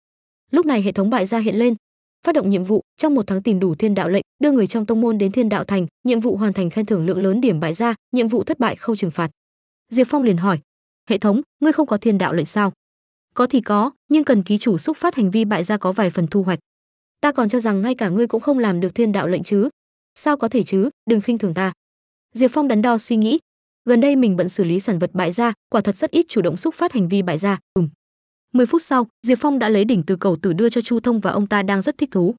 Lúc này hệ thống bại gia hiện lên, phát động nhiệm vụ trong một tháng tìm đủ thiên đạo lệnh đưa người trong tông môn đến thiên đạo thành nhiệm vụ hoàn thành khen thưởng lượng lớn điểm bại ra nhiệm vụ thất bại không trừng phạt diệp phong liền hỏi hệ thống ngươi không có thiên đạo lệnh sao có thì có nhưng cần ký chủ xúc phát hành vi bại ra có vài phần thu hoạch ta còn cho rằng ngay cả ngươi cũng không làm được thiên đạo lệnh chứ sao có thể chứ đừng khinh thường ta diệp phong đắn đo suy nghĩ gần đây mình bận xử lý sản vật bại ra quả thật rất ít chủ động xúc phát hành vi bại ra ừ. 10 phút sau, Diệp Phong đã lấy đỉnh từ cầu tử đưa cho Chu Thông và ông ta đang rất thích thú.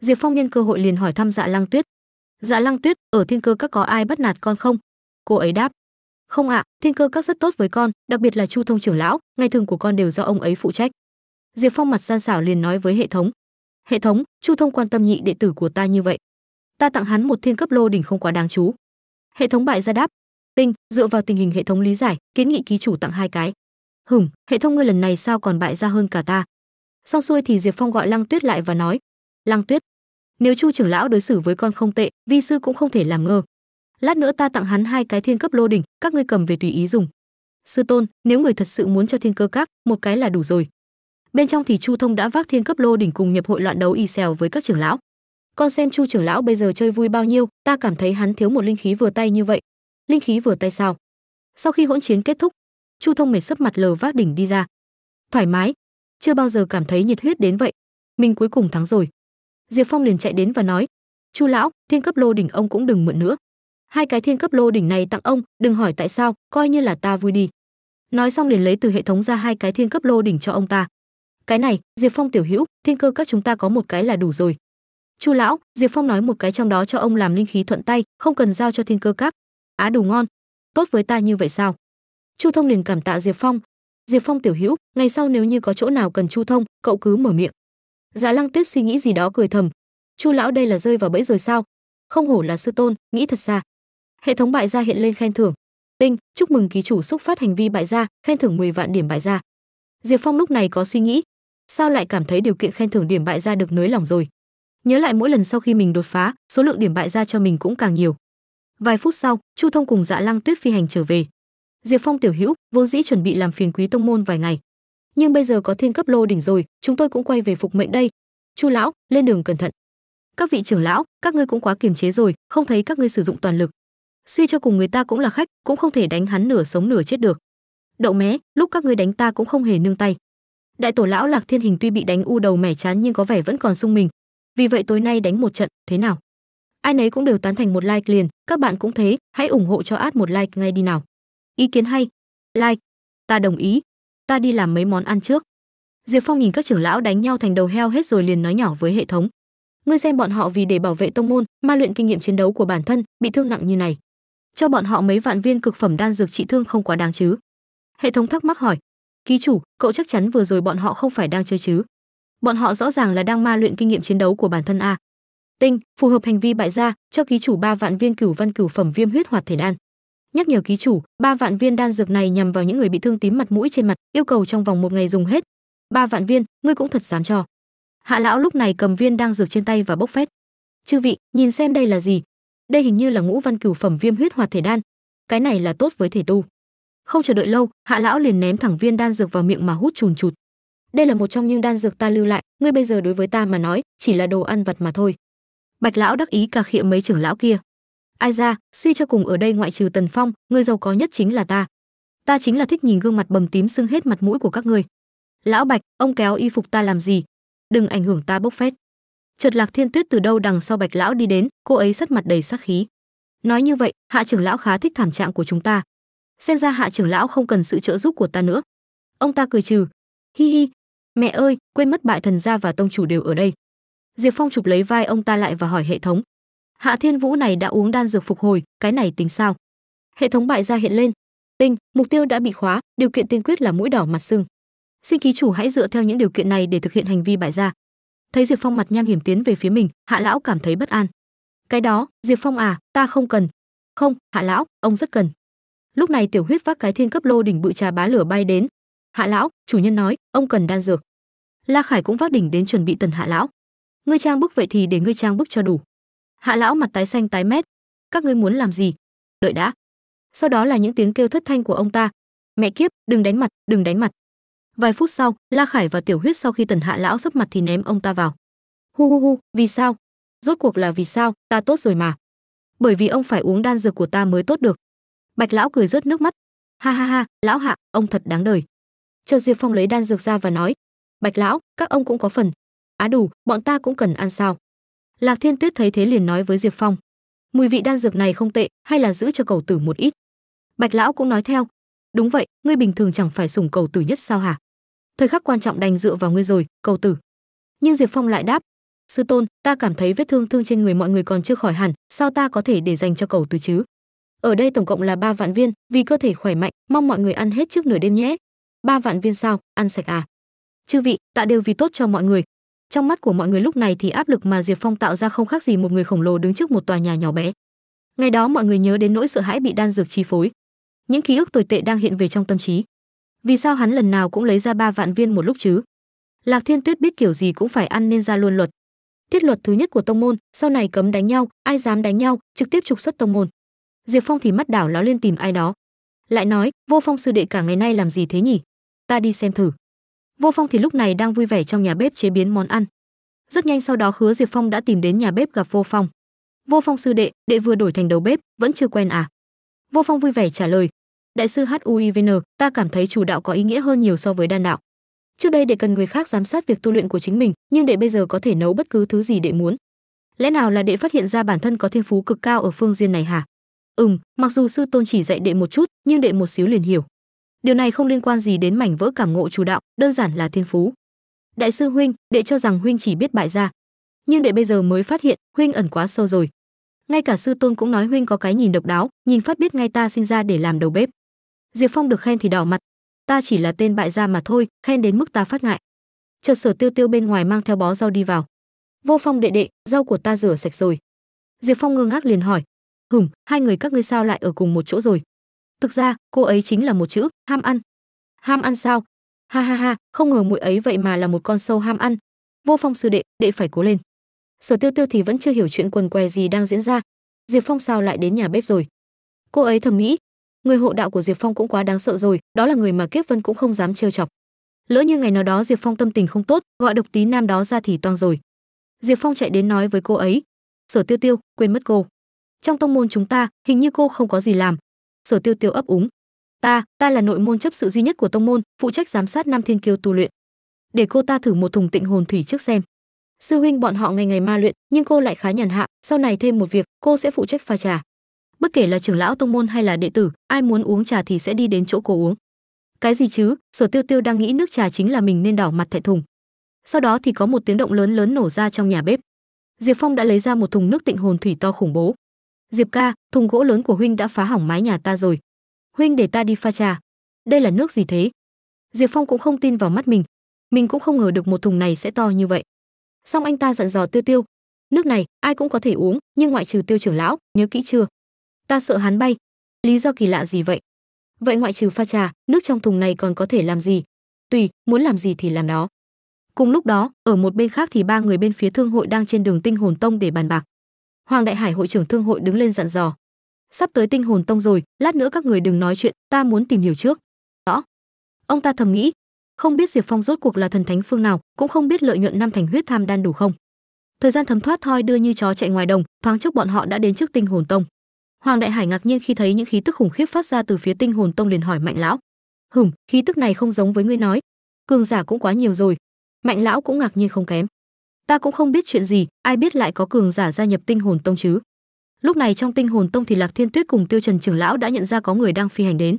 Diệp Phong nhân cơ hội liền hỏi thăm Dạ Lăng Tuyết. "Dạ Lăng Tuyết, ở Thiên Cơ Các có ai bắt nạt con không?" Cô ấy đáp: "Không ạ, Thiên Cơ Các rất tốt với con, đặc biệt là Chu Thông trưởng lão, ngày thường của con đều do ông ấy phụ trách." Diệp Phong mặt gian xảo liền nói với hệ thống: "Hệ thống, Chu Thông quan tâm nhị đệ tử của ta như vậy, ta tặng hắn một thiên cấp lô đỉnh không quá đáng chú." Hệ thống bại ra đáp: "Tinh, dựa vào tình hình hệ thống lý giải, kiến nghị ký chủ tặng hai cái." hửng hệ thống ngươi lần này sao còn bại ra hơn cả ta xong xuôi thì diệp phong gọi lăng tuyết lại và nói lăng tuyết nếu chu trưởng lão đối xử với con không tệ vi sư cũng không thể làm ngơ lát nữa ta tặng hắn hai cái thiên cấp lô đỉnh các ngươi cầm về tùy ý dùng sư tôn nếu người thật sự muốn cho thiên cơ các một cái là đủ rồi bên trong thì chu thông đã vác thiên cấp lô đỉnh cùng nhập hội loạn đấu y xèo với các trưởng lão con xem chu trưởng lão bây giờ chơi vui bao nhiêu ta cảm thấy hắn thiếu một linh khí vừa tay như vậy linh khí vừa tay sao sau khi hỗn chiến kết thúc chu thông mệt sấp mặt lờ vác đỉnh đi ra thoải mái chưa bao giờ cảm thấy nhiệt huyết đến vậy mình cuối cùng thắng rồi diệp phong liền chạy đến và nói chu lão thiên cấp lô đỉnh ông cũng đừng mượn nữa hai cái thiên cấp lô đỉnh này tặng ông đừng hỏi tại sao coi như là ta vui đi nói xong liền lấy từ hệ thống ra hai cái thiên cấp lô đỉnh cho ông ta cái này diệp phong tiểu hữu thiên cơ các chúng ta có một cái là đủ rồi chu lão diệp phong nói một cái trong đó cho ông làm linh khí thuận tay không cần giao cho thiên cơ các á đủ ngon tốt với ta như vậy sao chu thông liền cảm tạ diệp phong diệp phong tiểu hữu ngày sau nếu như có chỗ nào cần chu thông cậu cứ mở miệng dạ lăng tuyết suy nghĩ gì đó cười thầm chu lão đây là rơi vào bẫy rồi sao không hổ là sư tôn nghĩ thật xa hệ thống bại gia hiện lên khen thưởng tinh chúc mừng ký chủ xúc phát hành vi bại gia khen thưởng 10 vạn điểm bại gia diệp phong lúc này có suy nghĩ sao lại cảm thấy điều kiện khen thưởng điểm bại gia được nới lỏng rồi nhớ lại mỗi lần sau khi mình đột phá số lượng điểm bại gia cho mình cũng càng nhiều vài phút sau chu thông cùng dạ lăng tuyết phi hành trở về diệp phong tiểu hữu vốn dĩ chuẩn bị làm phiền quý tông môn vài ngày nhưng bây giờ có thiên cấp lô đỉnh rồi chúng tôi cũng quay về phục mệnh đây chu lão lên đường cẩn thận các vị trưởng lão các ngươi cũng quá kiềm chế rồi không thấy các ngươi sử dụng toàn lực suy cho cùng người ta cũng là khách cũng không thể đánh hắn nửa sống nửa chết được đậu mé lúc các ngươi đánh ta cũng không hề nương tay đại tổ lão lạc thiên hình tuy bị đánh u đầu mẻ chán nhưng có vẻ vẫn còn sung mình vì vậy tối nay đánh một trận thế nào ai nấy cũng đều tán thành một like liền các bạn cũng thế hãy ủng hộ cho ad một like ngay đi nào Ý kiến hay. Like. Ta đồng ý. Ta đi làm mấy món ăn trước. Diệp Phong nhìn các trưởng lão đánh nhau thành đầu heo hết rồi liền nói nhỏ với hệ thống. Ngươi xem bọn họ vì để bảo vệ tông môn, ma luyện kinh nghiệm chiến đấu của bản thân, bị thương nặng như này. Cho bọn họ mấy vạn viên cực phẩm đan dược trị thương không quá đáng chứ? Hệ thống thắc mắc hỏi. Ký chủ, cậu chắc chắn vừa rồi bọn họ không phải đang chơi chứ? Bọn họ rõ ràng là đang ma luyện kinh nghiệm chiến đấu của bản thân a. À? Tinh, phù hợp hành vi bại gia, cho ký chủ 3 vạn viên cửu văn cửu phẩm viêm huyết hoạt thể đan nhắc nhở ký chủ ba vạn viên đan dược này nhằm vào những người bị thương tím mặt mũi trên mặt yêu cầu trong vòng một ngày dùng hết ba vạn viên ngươi cũng thật dám cho hạ lão lúc này cầm viên đan dược trên tay và bốc phét chư vị nhìn xem đây là gì đây hình như là ngũ văn cửu phẩm viêm huyết hoạt thể đan cái này là tốt với thể tu không chờ đợi lâu hạ lão liền ném thẳng viên đan dược vào miệng mà hút chùn chụt đây là một trong những đan dược ta lưu lại ngươi bây giờ đối với ta mà nói chỉ là đồ ăn vặt mà thôi bạch lão đắc ý cà khịa mấy trưởng lão kia ai ra suy cho cùng ở đây ngoại trừ tần phong người giàu có nhất chính là ta ta chính là thích nhìn gương mặt bầm tím sưng hết mặt mũi của các ngươi lão bạch ông kéo y phục ta làm gì đừng ảnh hưởng ta bốc phét chợt lạc thiên tuyết từ đâu đằng sau bạch lão đi đến cô ấy sắt mặt đầy sắc khí nói như vậy hạ trưởng lão khá thích thảm trạng của chúng ta xem ra hạ trưởng lão không cần sự trợ giúp của ta nữa ông ta cười trừ hi hi mẹ ơi quên mất bại thần gia và tông chủ đều ở đây diệp phong chụp lấy vai ông ta lại và hỏi hệ thống hạ thiên vũ này đã uống đan dược phục hồi cái này tính sao hệ thống bại ra hiện lên tinh mục tiêu đã bị khóa điều kiện tiên quyết là mũi đỏ mặt sưng xin ký chủ hãy dựa theo những điều kiện này để thực hiện hành vi bại ra thấy diệp phong mặt nham hiểm tiến về phía mình hạ lão cảm thấy bất an cái đó diệp phong à ta không cần không hạ lão ông rất cần lúc này tiểu huyết vác cái thiên cấp lô đỉnh bự trà bá lửa bay đến hạ lão chủ nhân nói ông cần đan dược la khải cũng vác đỉnh đến chuẩn bị tần hạ lão ngươi trang bức vậy thì để ngươi trang bức cho đủ hạ lão mặt tái xanh tái mét các ngươi muốn làm gì đợi đã sau đó là những tiếng kêu thất thanh của ông ta mẹ kiếp đừng đánh mặt đừng đánh mặt vài phút sau la khải và tiểu huyết sau khi tần hạ lão sấp mặt thì ném ông ta vào hu hu hu vì sao rốt cuộc là vì sao ta tốt rồi mà bởi vì ông phải uống đan dược của ta mới tốt được bạch lão cười rớt nước mắt ha ha ha lão hạ ông thật đáng đời chờ diệp phong lấy đan dược ra và nói bạch lão các ông cũng có phần á đủ bọn ta cũng cần ăn sao Lạc Thiên Tuyết thấy thế liền nói với Diệp Phong: "Mùi vị đan dược này không tệ, hay là giữ cho cầu tử một ít?" Bạch lão cũng nói theo: "Đúng vậy, ngươi bình thường chẳng phải sủng cầu tử nhất sao hả? Thời khắc quan trọng đành dựa vào ngươi rồi, cầu tử." Nhưng Diệp Phong lại đáp: "Sư tôn, ta cảm thấy vết thương thương trên người mọi người còn chưa khỏi hẳn, sao ta có thể để dành cho cầu tử chứ?" Ở đây tổng cộng là ba vạn viên, vì cơ thể khỏe mạnh, mong mọi người ăn hết trước nửa đêm nhé. Ba vạn viên sao, ăn sạch à? Chư vị, tạ đều vì tốt cho mọi người, trong mắt của mọi người lúc này thì áp lực mà diệp phong tạo ra không khác gì một người khổng lồ đứng trước một tòa nhà nhỏ bé ngày đó mọi người nhớ đến nỗi sợ hãi bị đan dược chi phối những ký ức tồi tệ đang hiện về trong tâm trí vì sao hắn lần nào cũng lấy ra ba vạn viên một lúc chứ lạc thiên tuyết biết kiểu gì cũng phải ăn nên ra luôn luật thiết luật thứ nhất của tông môn sau này cấm đánh nhau ai dám đánh nhau trực tiếp trục xuất tông môn diệp phong thì mắt đảo ló lên tìm ai đó lại nói vô phong sư đệ cả ngày nay làm gì thế nhỉ ta đi xem thử Vô Phong thì lúc này đang vui vẻ trong nhà bếp chế biến món ăn. Rất nhanh sau đó Hứa Diệp Phong đã tìm đến nhà bếp gặp Vô Phong. "Vô Phong sư đệ, đệ vừa đổi thành đầu bếp, vẫn chưa quen à?" Vô Phong vui vẻ trả lời, "Đại sư HUIVN, ta cảm thấy chủ đạo có ý nghĩa hơn nhiều so với đan đạo. Trước đây đệ cần người khác giám sát việc tu luyện của chính mình, nhưng đệ bây giờ có thể nấu bất cứ thứ gì đệ muốn. Lẽ nào là đệ phát hiện ra bản thân có thiên phú cực cao ở phương diện này hả?" "Ừm, mặc dù sư tôn chỉ dạy đệ một chút, nhưng đệ một xíu liền hiểu." điều này không liên quan gì đến mảnh vỡ cảm ngộ chủ đạo đơn giản là thiên phú đại sư huynh đệ cho rằng huynh chỉ biết bại gia nhưng đệ bây giờ mới phát hiện huynh ẩn quá sâu rồi ngay cả sư tôn cũng nói huynh có cái nhìn độc đáo nhìn phát biết ngay ta sinh ra để làm đầu bếp diệp phong được khen thì đỏ mặt ta chỉ là tên bại gia mà thôi khen đến mức ta phát ngại chợt sở tiêu tiêu bên ngoài mang theo bó rau đi vào vô phong đệ đệ rau của ta rửa sạch rồi diệp phong ngơ ngác liền hỏi hửng hai người các ngươi sao lại ở cùng một chỗ rồi thực ra cô ấy chính là một chữ ham ăn ham ăn sao ha ha ha không ngờ muội ấy vậy mà là một con sâu ham ăn vô phong sư đệ đệ phải cố lên sở tiêu tiêu thì vẫn chưa hiểu chuyện quần què gì đang diễn ra diệp phong sao lại đến nhà bếp rồi cô ấy thầm nghĩ người hộ đạo của diệp phong cũng quá đáng sợ rồi đó là người mà kiếp vân cũng không dám trêu chọc lỡ như ngày nào đó diệp phong tâm tình không tốt gọi độc tí nam đó ra thì toang rồi diệp phong chạy đến nói với cô ấy sở tiêu tiêu quên mất cô trong tông môn chúng ta hình như cô không có gì làm sở tiêu tiêu ấp úng ta ta là nội môn chấp sự duy nhất của tông môn phụ trách giám sát năm thiên kiêu tu luyện để cô ta thử một thùng tịnh hồn thủy trước xem sư huynh bọn họ ngày ngày ma luyện nhưng cô lại khá nhàn hạ sau này thêm một việc cô sẽ phụ trách pha trà bất kể là trưởng lão tông môn hay là đệ tử ai muốn uống trà thì sẽ đi đến chỗ cô uống cái gì chứ sở tiêu tiêu đang nghĩ nước trà chính là mình nên đỏ mặt thẹn thùng sau đó thì có một tiếng động lớn lớn nổ ra trong nhà bếp diệp phong đã lấy ra một thùng nước tịnh hồn thủy to khủng bố diệp ca thùng gỗ lớn của huynh đã phá hỏng mái nhà ta rồi huynh để ta đi pha trà đây là nước gì thế diệp phong cũng không tin vào mắt mình mình cũng không ngờ được một thùng này sẽ to như vậy xong anh ta dặn dò tiêu tiêu nước này ai cũng có thể uống nhưng ngoại trừ tiêu trưởng lão nhớ kỹ chưa ta sợ hắn bay lý do kỳ lạ gì vậy vậy ngoại trừ pha trà nước trong thùng này còn có thể làm gì tùy muốn làm gì thì làm đó cùng lúc đó ở một bên khác thì ba người bên phía thương hội đang trên đường tinh hồn tông để bàn bạc hoàng đại hải hội trưởng thương hội đứng lên dặn dò sắp tới tinh hồn tông rồi lát nữa các người đừng nói chuyện ta muốn tìm hiểu trước rõ ông ta thầm nghĩ không biết diệp phong rốt cuộc là thần thánh phương nào cũng không biết lợi nhuận năm thành huyết tham đan đủ không thời gian thấm thoát thoi đưa như chó chạy ngoài đồng thoáng chốc bọn họ đã đến trước tinh hồn tông hoàng đại hải ngạc nhiên khi thấy những khí tức khủng khiếp phát ra từ phía tinh hồn tông liền hỏi mạnh lão hửm khí tức này không giống với ngươi nói cường giả cũng quá nhiều rồi mạnh lão cũng ngạc nhiên không kém ta cũng không biết chuyện gì ai biết lại có cường giả gia nhập tinh hồn tông chứ lúc này trong tinh hồn tông thì lạc thiên tuyết cùng tiêu trần trưởng lão đã nhận ra có người đang phi hành đến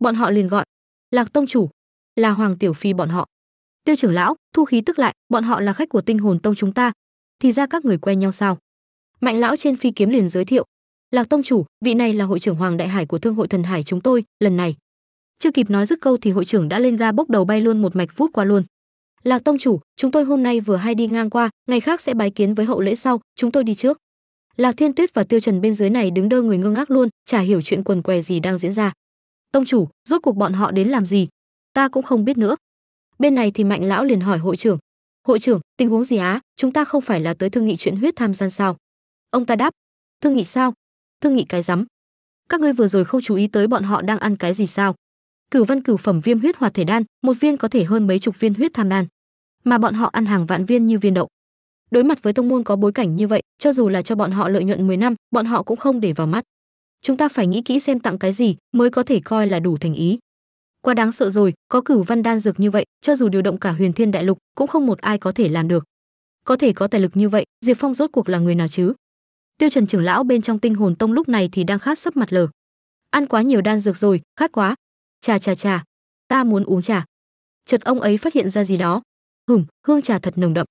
bọn họ liền gọi lạc tông chủ là hoàng tiểu phi bọn họ tiêu trưởng lão thu khí tức lại bọn họ là khách của tinh hồn tông chúng ta thì ra các người quen nhau sao mạnh lão trên phi kiếm liền giới thiệu lạc tông chủ vị này là hội trưởng hoàng đại hải của thương hội thần hải chúng tôi lần này chưa kịp nói dứt câu thì hội trưởng đã lên ga bốc đầu bay luôn một mạch vút qua luôn lạc tông chủ chúng tôi hôm nay vừa hay đi ngang qua ngày khác sẽ bái kiến với hậu lễ sau chúng tôi đi trước lạc thiên tuyết và tiêu trần bên dưới này đứng đơ người ngơ ngác luôn chả hiểu chuyện quần què gì đang diễn ra tông chủ rốt cuộc bọn họ đến làm gì ta cũng không biết nữa bên này thì mạnh lão liền hỏi hội trưởng hội trưởng tình huống gì á chúng ta không phải là tới thương nghị chuyện huyết tham gian sao ông ta đáp thương nghị sao thương nghị cái rắm các ngươi vừa rồi không chú ý tới bọn họ đang ăn cái gì sao cửu văn cửu phẩm viêm huyết hoạt thể đan một viên có thể hơn mấy chục viên huyết tham đan mà bọn họ ăn hàng vạn viên như viên đậu đối mặt với tông môn có bối cảnh như vậy cho dù là cho bọn họ lợi nhuận 10 năm bọn họ cũng không để vào mắt chúng ta phải nghĩ kỹ xem tặng cái gì mới có thể coi là đủ thành ý quá đáng sợ rồi có cửu văn đan dược như vậy cho dù điều động cả huyền thiên đại lục cũng không một ai có thể làm được có thể có tài lực như vậy diệp phong rốt cuộc là người nào chứ tiêu trần trưởng lão bên trong tinh hồn tông lúc này thì đang khát sấp mặt lờ ăn quá nhiều đan dược rồi khát quá trà trà trà ta muốn uống trà. Chợt ông ấy phát hiện ra gì đó. Hửm, hương trà thật nồng đậm.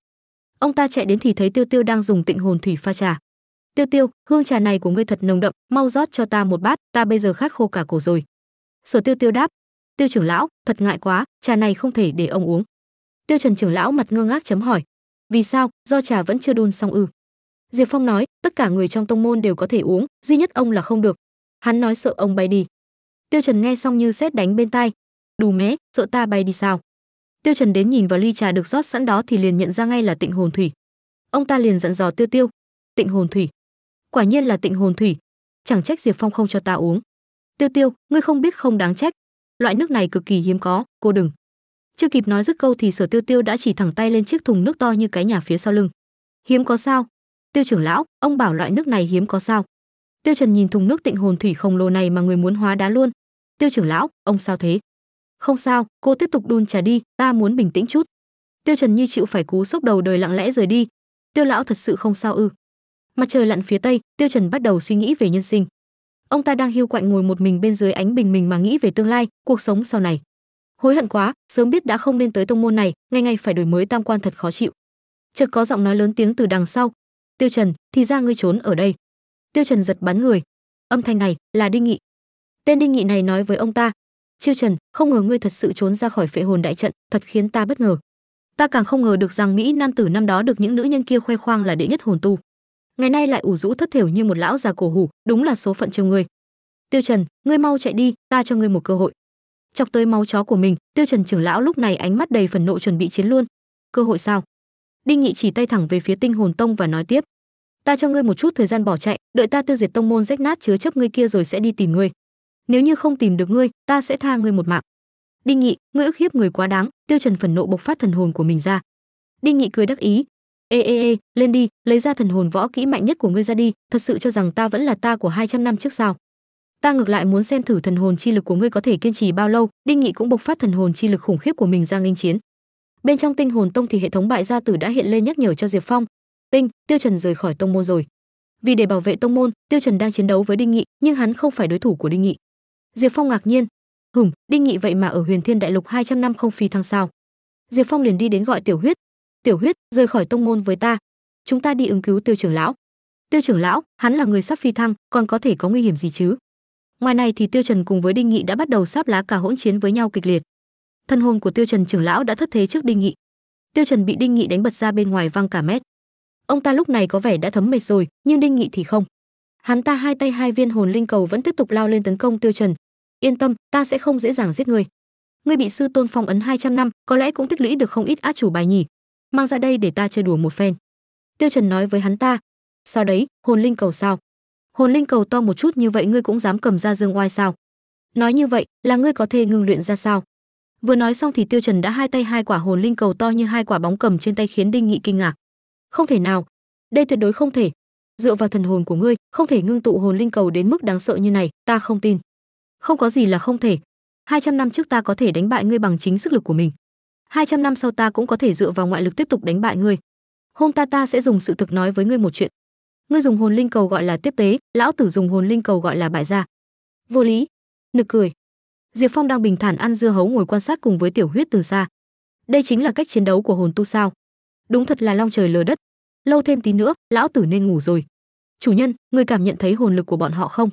Ông ta chạy đến thì thấy Tiêu Tiêu đang dùng tịnh hồn thủy pha trà. Tiêu Tiêu, hương trà này của ngươi thật nồng đậm, mau rót cho ta một bát, ta bây giờ khát khô cả cổ rồi. Sở Tiêu Tiêu đáp, Tiêu trưởng lão, thật ngại quá, trà này không thể để ông uống. Tiêu Trần trưởng lão mặt ngơ ngác chấm hỏi, vì sao, do trà vẫn chưa đun xong ư? Diệp Phong nói, tất cả người trong tông môn đều có thể uống, duy nhất ông là không được. Hắn nói sợ ông bay đi. Tiêu Trần nghe xong như sét đánh bên tai. Đủ mé, sợ ta bay đi sao? Tiêu Trần đến nhìn vào ly trà được rót sẵn đó thì liền nhận ra ngay là Tịnh Hồn Thủy. Ông ta liền dặn dò Tiêu Tiêu, "Tịnh Hồn Thủy." Quả nhiên là Tịnh Hồn Thủy, chẳng trách Diệp Phong không cho ta uống. "Tiêu Tiêu, ngươi không biết không đáng trách, loại nước này cực kỳ hiếm có, cô đừng." Chưa kịp nói dứt câu thì Sở Tiêu Tiêu đã chỉ thẳng tay lên chiếc thùng nước to như cái nhà phía sau lưng. "Hiếm có sao? Tiêu trưởng lão, ông bảo loại nước này hiếm có sao?" Tiêu Trần nhìn thùng nước Tịnh Hồn Thủy khổng lồ này mà người muốn hóa đá luôn. Tiêu trưởng lão, ông sao thế? Không sao, cô tiếp tục đun trà đi, ta muốn bình tĩnh chút. Tiêu Trần như chịu phải cú sốc đầu đời lặng lẽ rời đi. Tiêu lão thật sự không sao ư? Mặt trời lặn phía tây, Tiêu Trần bắt đầu suy nghĩ về nhân sinh. Ông ta đang hiu quạnh ngồi một mình bên dưới ánh bình mình mà nghĩ về tương lai, cuộc sống sau này. Hối hận quá, sớm biết đã không nên tới tông môn này, ngày ngày phải đổi mới tam quan thật khó chịu. Chợt có giọng nói lớn tiếng từ đằng sau, "Tiêu Trần, thì ra ngươi trốn ở đây." tiêu trần giật bắn người âm thanh này là đinh nghị tên đinh nghị này nói với ông ta "Tiêu trần không ngờ ngươi thật sự trốn ra khỏi phệ hồn đại trận thật khiến ta bất ngờ ta càng không ngờ được rằng mỹ nam tử năm đó được những nữ nhân kia khoe khoang là đệ nhất hồn tu ngày nay lại ủ rũ thất thểu như một lão già cổ hủ đúng là số phận trêu ngươi tiêu trần ngươi mau chạy đi ta cho ngươi một cơ hội chọc tới máu chó của mình tiêu trần trưởng lão lúc này ánh mắt đầy phần nộ chuẩn bị chiến luôn cơ hội sao đinh nghị chỉ tay thẳng về phía tinh hồn tông và nói tiếp ta cho ngươi một chút thời gian bỏ chạy đợi ta tiêu diệt tông môn rách nát chứa chấp ngươi kia rồi sẽ đi tìm ngươi nếu như không tìm được ngươi ta sẽ tha ngươi một mạng đinh Nghị, ngươi ức hiếp người quá đáng tiêu trần phần nộ bộc phát thần hồn của mình ra đinh Nghị cười đắc ý ê ê ê lên đi lấy ra thần hồn võ kỹ mạnh nhất của ngươi ra đi thật sự cho rằng ta vẫn là ta của 200 năm trước sao ta ngược lại muốn xem thử thần hồn chi lực của ngươi có thể kiên trì bao lâu đinh nghị cũng bộc phát thần hồn chi lực khủng khiếp của mình ra nghênh chiến bên trong tinh hồn tông thì hệ thống bại gia tử đã hiện lên nhắc nhở cho diệp phong tinh tiêu trần rời khỏi tông môn rồi vì để bảo vệ tông môn tiêu trần đang chiến đấu với đinh nghị nhưng hắn không phải đối thủ của đinh nghị diệp phong ngạc nhiên hừm, đinh nghị vậy mà ở huyền thiên đại lục 200 năm không phi thăng sao diệp phong liền đi đến gọi tiểu huyết tiểu huyết rời khỏi tông môn với ta chúng ta đi ứng cứu tiêu trưởng lão tiêu trưởng lão hắn là người sắp phi thăng còn có thể có nguy hiểm gì chứ ngoài này thì tiêu trần cùng với đinh nghị đã bắt đầu sắp lá cả hỗn chiến với nhau kịch liệt thân hồn của tiêu trần trưởng lão đã thất thế trước đinh nghị tiêu trần bị đinh nghị đánh bật ra bên ngoài văng cả mét ông ta lúc này có vẻ đã thấm mệt rồi nhưng đinh nghị thì không hắn ta hai tay hai viên hồn linh cầu vẫn tiếp tục lao lên tấn công tiêu trần yên tâm ta sẽ không dễ dàng giết ngươi ngươi bị sư tôn phong ấn 200 năm có lẽ cũng tích lũy được không ít át chủ bài nhỉ mang ra đây để ta chơi đùa một phen tiêu trần nói với hắn ta sao đấy hồn linh cầu sao hồn linh cầu to một chút như vậy ngươi cũng dám cầm ra dương oai sao nói như vậy là ngươi có thể ngưng luyện ra sao vừa nói xong thì tiêu trần đã hai tay hai quả hồn linh cầu to như hai quả bóng cầm trên tay khiến đinh nghị kinh ngạc không thể nào đây tuyệt đối không thể dựa vào thần hồn của ngươi không thể ngưng tụ hồn linh cầu đến mức đáng sợ như này ta không tin không có gì là không thể 200 năm trước ta có thể đánh bại ngươi bằng chính sức lực của mình 200 năm sau ta cũng có thể dựa vào ngoại lực tiếp tục đánh bại ngươi hôm ta ta sẽ dùng sự thực nói với ngươi một chuyện ngươi dùng hồn linh cầu gọi là tiếp tế lão tử dùng hồn linh cầu gọi là bại gia vô lý nực cười diệp phong đang bình thản ăn dưa hấu ngồi quan sát cùng với tiểu huyết từ xa đây chính là cách chiến đấu của hồn tu sao đúng thật là long trời lờ đất lâu thêm tí nữa lão tử nên ngủ rồi chủ nhân người cảm nhận thấy hồn lực của bọn họ không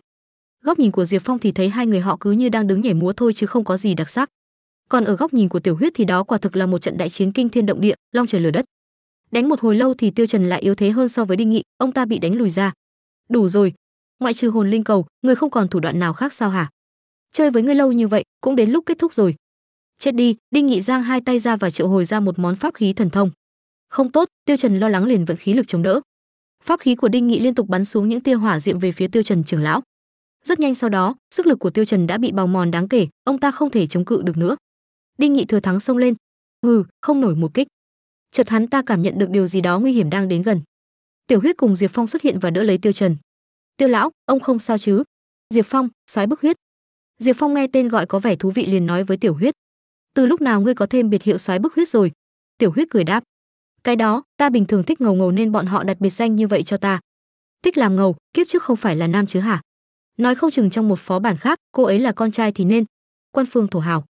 góc nhìn của diệp phong thì thấy hai người họ cứ như đang đứng nhảy múa thôi chứ không có gì đặc sắc còn ở góc nhìn của tiểu huyết thì đó quả thực là một trận đại chiến kinh thiên động địa long trời lửa đất đánh một hồi lâu thì tiêu trần lại yếu thế hơn so với đinh nghị ông ta bị đánh lùi ra đủ rồi ngoại trừ hồn linh cầu người không còn thủ đoạn nào khác sao hả chơi với ngươi lâu như vậy cũng đến lúc kết thúc rồi chết đi đinh nghị giang hai tay ra và triệu hồi ra một món pháp khí thần thông không tốt tiêu trần lo lắng liền vận khí lực chống đỡ pháp khí của đinh nghị liên tục bắn xuống những tia hỏa diệm về phía tiêu trần trưởng lão rất nhanh sau đó sức lực của tiêu trần đã bị bào mòn đáng kể ông ta không thể chống cự được nữa đinh nghị thừa thắng xông lên hừ không nổi một kích chợt hắn ta cảm nhận được điều gì đó nguy hiểm đang đến gần tiểu huyết cùng diệp phong xuất hiện và đỡ lấy tiêu trần tiêu lão ông không sao chứ diệp phong soái bức huyết diệp phong nghe tên gọi có vẻ thú vị liền nói với tiểu huyết từ lúc nào ngươi có thêm biệt hiệu soái bức huyết rồi tiểu huyết cười đáp cái đó ta bình thường thích ngầu ngầu nên bọn họ đặt biệt danh như vậy cho ta thích làm ngầu kiếp trước không phải là nam chứ hả nói không chừng trong một phó bản khác cô ấy là con trai thì nên quan phương thổ hào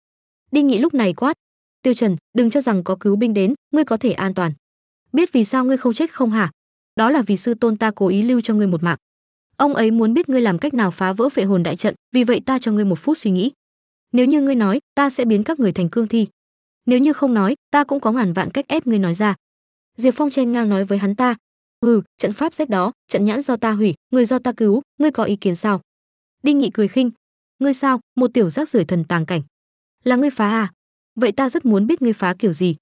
đi nghĩ lúc này quát tiêu trần đừng cho rằng có cứu binh đến ngươi có thể an toàn biết vì sao ngươi không chết không hả đó là vì sư tôn ta cố ý lưu cho ngươi một mạng ông ấy muốn biết ngươi làm cách nào phá vỡ vệ hồn đại trận vì vậy ta cho ngươi một phút suy nghĩ nếu như ngươi nói ta sẽ biến các người thành cương thi nếu như không nói ta cũng có ngàn vạn cách ép ngươi nói ra diệp phong chen ngang nói với hắn ta ừ trận pháp sách đó trận nhãn do ta hủy người do ta cứu ngươi có ý kiến sao đinh nghị cười khinh ngươi sao một tiểu rác rưởi thần tàng cảnh là ngươi phá à vậy ta rất muốn biết ngươi phá kiểu gì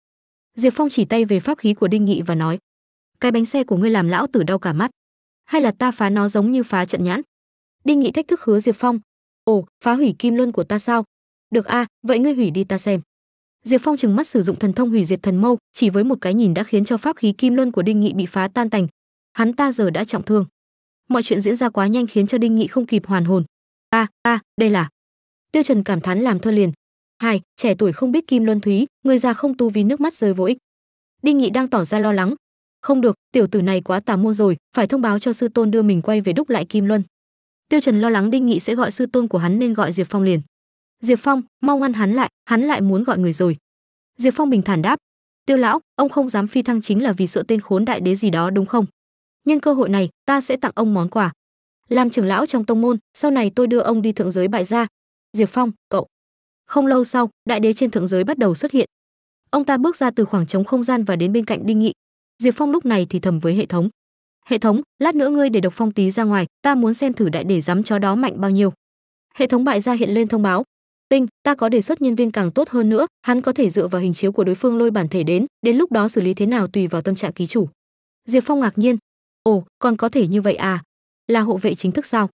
diệp phong chỉ tay về pháp khí của đinh nghị và nói cái bánh xe của ngươi làm lão tử đau cả mắt hay là ta phá nó giống như phá trận nhãn đinh nghị thách thức hứa diệp phong ồ phá hủy kim luân của ta sao được a à, vậy ngươi hủy đi ta xem diệp phong chừng mắt sử dụng thần thông hủy diệt thần mâu chỉ với một cái nhìn đã khiến cho pháp khí kim luân của đinh nghị bị phá tan tành hắn ta giờ đã trọng thương mọi chuyện diễn ra quá nhanh khiến cho đinh nghị không kịp hoàn hồn a a đây là tiêu trần cảm thán làm thơ liền hai trẻ tuổi không biết kim luân thúy người già không tu vì nước mắt rơi vô ích đinh nghị đang tỏ ra lo lắng không được tiểu tử này quá tà môn rồi phải thông báo cho sư tôn đưa mình quay về đúc lại kim luân tiêu trần lo lắng đinh nghị sẽ gọi sư tôn của hắn nên gọi diệp phong liền diệp phong mau ngăn hắn lại hắn lại muốn gọi người rồi diệp phong bình thản đáp tiêu lão ông không dám phi thăng chính là vì sợ tên khốn đại đế gì đó đúng không Nhưng cơ hội này ta sẽ tặng ông món quà làm trưởng lão trong tông môn sau này tôi đưa ông đi thượng giới bại gia diệp phong cậu không lâu sau đại đế trên thượng giới bắt đầu xuất hiện ông ta bước ra từ khoảng trống không gian và đến bên cạnh đinh nghị diệp phong lúc này thì thầm với hệ thống hệ thống lát nữa ngươi để độc phong tí ra ngoài ta muốn xem thử đại đế dám chó đó mạnh bao nhiêu hệ thống bại gia hiện lên thông báo tinh ta có đề xuất nhân viên càng tốt hơn nữa hắn có thể dựa vào hình chiếu của đối phương lôi bản thể đến đến lúc đó xử lý thế nào tùy vào tâm trạng ký chủ diệp phong ngạc nhiên ồ còn có thể như vậy à là hộ vệ chính thức sao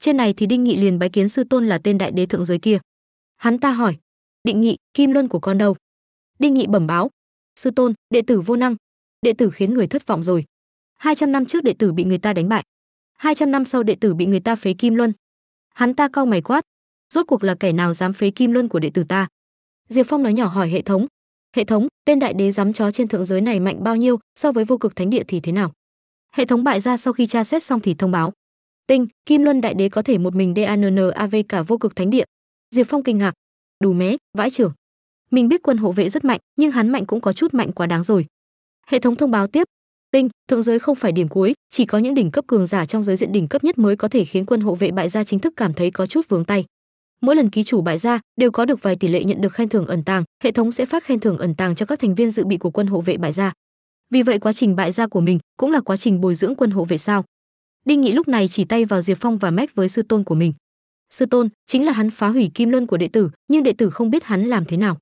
trên này thì đinh nghị liền bái kiến sư tôn là tên đại đế thượng giới kia hắn ta hỏi định nghị kim luân của con đâu đinh nghị bẩm báo sư tôn đệ tử vô năng đệ tử khiến người thất vọng rồi 200 năm trước đệ tử bị người ta đánh bại 200 năm sau đệ tử bị người ta phế kim luân hắn ta cau mày quát rốt cuộc là kẻ nào dám phế kim luân của đệ tử ta diệp phong nói nhỏ hỏi hệ thống hệ thống tên đại đế dám chó trên thượng giới này mạnh bao nhiêu so với vô cực thánh địa thì thế nào hệ thống bại ra sau khi tra xét xong thì thông báo tinh kim luân đại đế có thể một mình dann av cả vô cực thánh địa diệp phong kinh ngạc đủ mé vãi trưởng mình biết quân hộ vệ rất mạnh nhưng hắn mạnh cũng có chút mạnh quá đáng rồi hệ thống thông báo tiếp tinh thượng giới không phải điểm cuối chỉ có những đỉnh cấp cường giả trong giới diện đỉnh cấp nhất mới có thể khiến quân hộ vệ bại gia chính thức cảm thấy có chút vướng tay mỗi lần ký chủ bại gia đều có được vài tỷ lệ nhận được khen thưởng ẩn tàng hệ thống sẽ phát khen thưởng ẩn tàng cho các thành viên dự bị của quân hộ vệ bại gia vì vậy quá trình bại gia của mình cũng là quá trình bồi dưỡng quân hộ vệ sao đinh nghị lúc này chỉ tay vào diệp phong và mách với sư tôn của mình sư tôn chính là hắn phá hủy kim luân của đệ tử nhưng đệ tử không biết hắn làm thế nào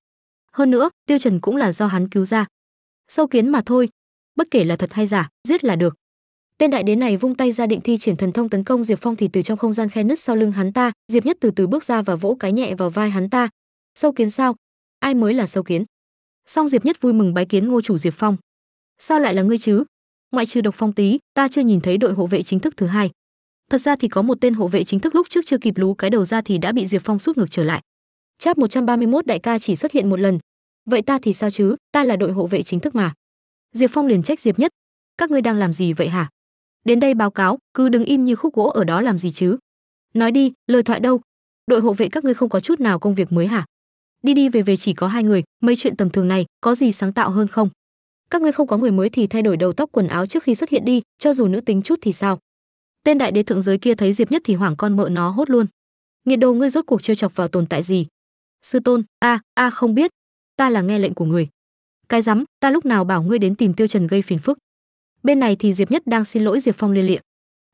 hơn nữa tiêu trần cũng là do hắn cứu ra sâu kiến mà thôi bất kể là thật hay giả giết là được tên đại đế này vung tay ra định thi triển thần thông tấn công diệp phong thì từ trong không gian khe nứt sau lưng hắn ta diệp nhất từ từ bước ra và vỗ cái nhẹ vào vai hắn ta sâu kiến sao ai mới là sâu kiến song diệp nhất vui mừng bái kiến ngô chủ diệp phong sao lại là ngươi chứ ngoại trừ độc phong tý ta chưa nhìn thấy đội hộ vệ chính thức thứ hai thật ra thì có một tên hộ vệ chính thức lúc trước chưa kịp lú cái đầu ra thì đã bị diệp phong rút ngược trở lại cháp 131 đại ca chỉ xuất hiện một lần vậy ta thì sao chứ ta là đội hộ vệ chính thức mà diệp phong liền trách diệp nhất các ngươi đang làm gì vậy hả đến đây báo cáo cứ đứng im như khúc gỗ ở đó làm gì chứ nói đi lời thoại đâu đội hộ vệ các ngươi không có chút nào công việc mới hả đi đi về về chỉ có hai người mấy chuyện tầm thường này có gì sáng tạo hơn không các ngươi không có người mới thì thay đổi đầu tóc quần áo trước khi xuất hiện đi cho dù nữ tính chút thì sao tên đại đế thượng giới kia thấy diệp nhất thì hoảng con mợ nó hốt luôn nghiệt đồ ngươi rốt cuộc trêu chọc vào tồn tại gì sư tôn a a không biết ta là nghe lệnh của người cái rắm ta lúc nào bảo ngươi đến tìm tiêu trần gây phiền phức bên này thì diệp nhất đang xin lỗi diệp phong liên liệ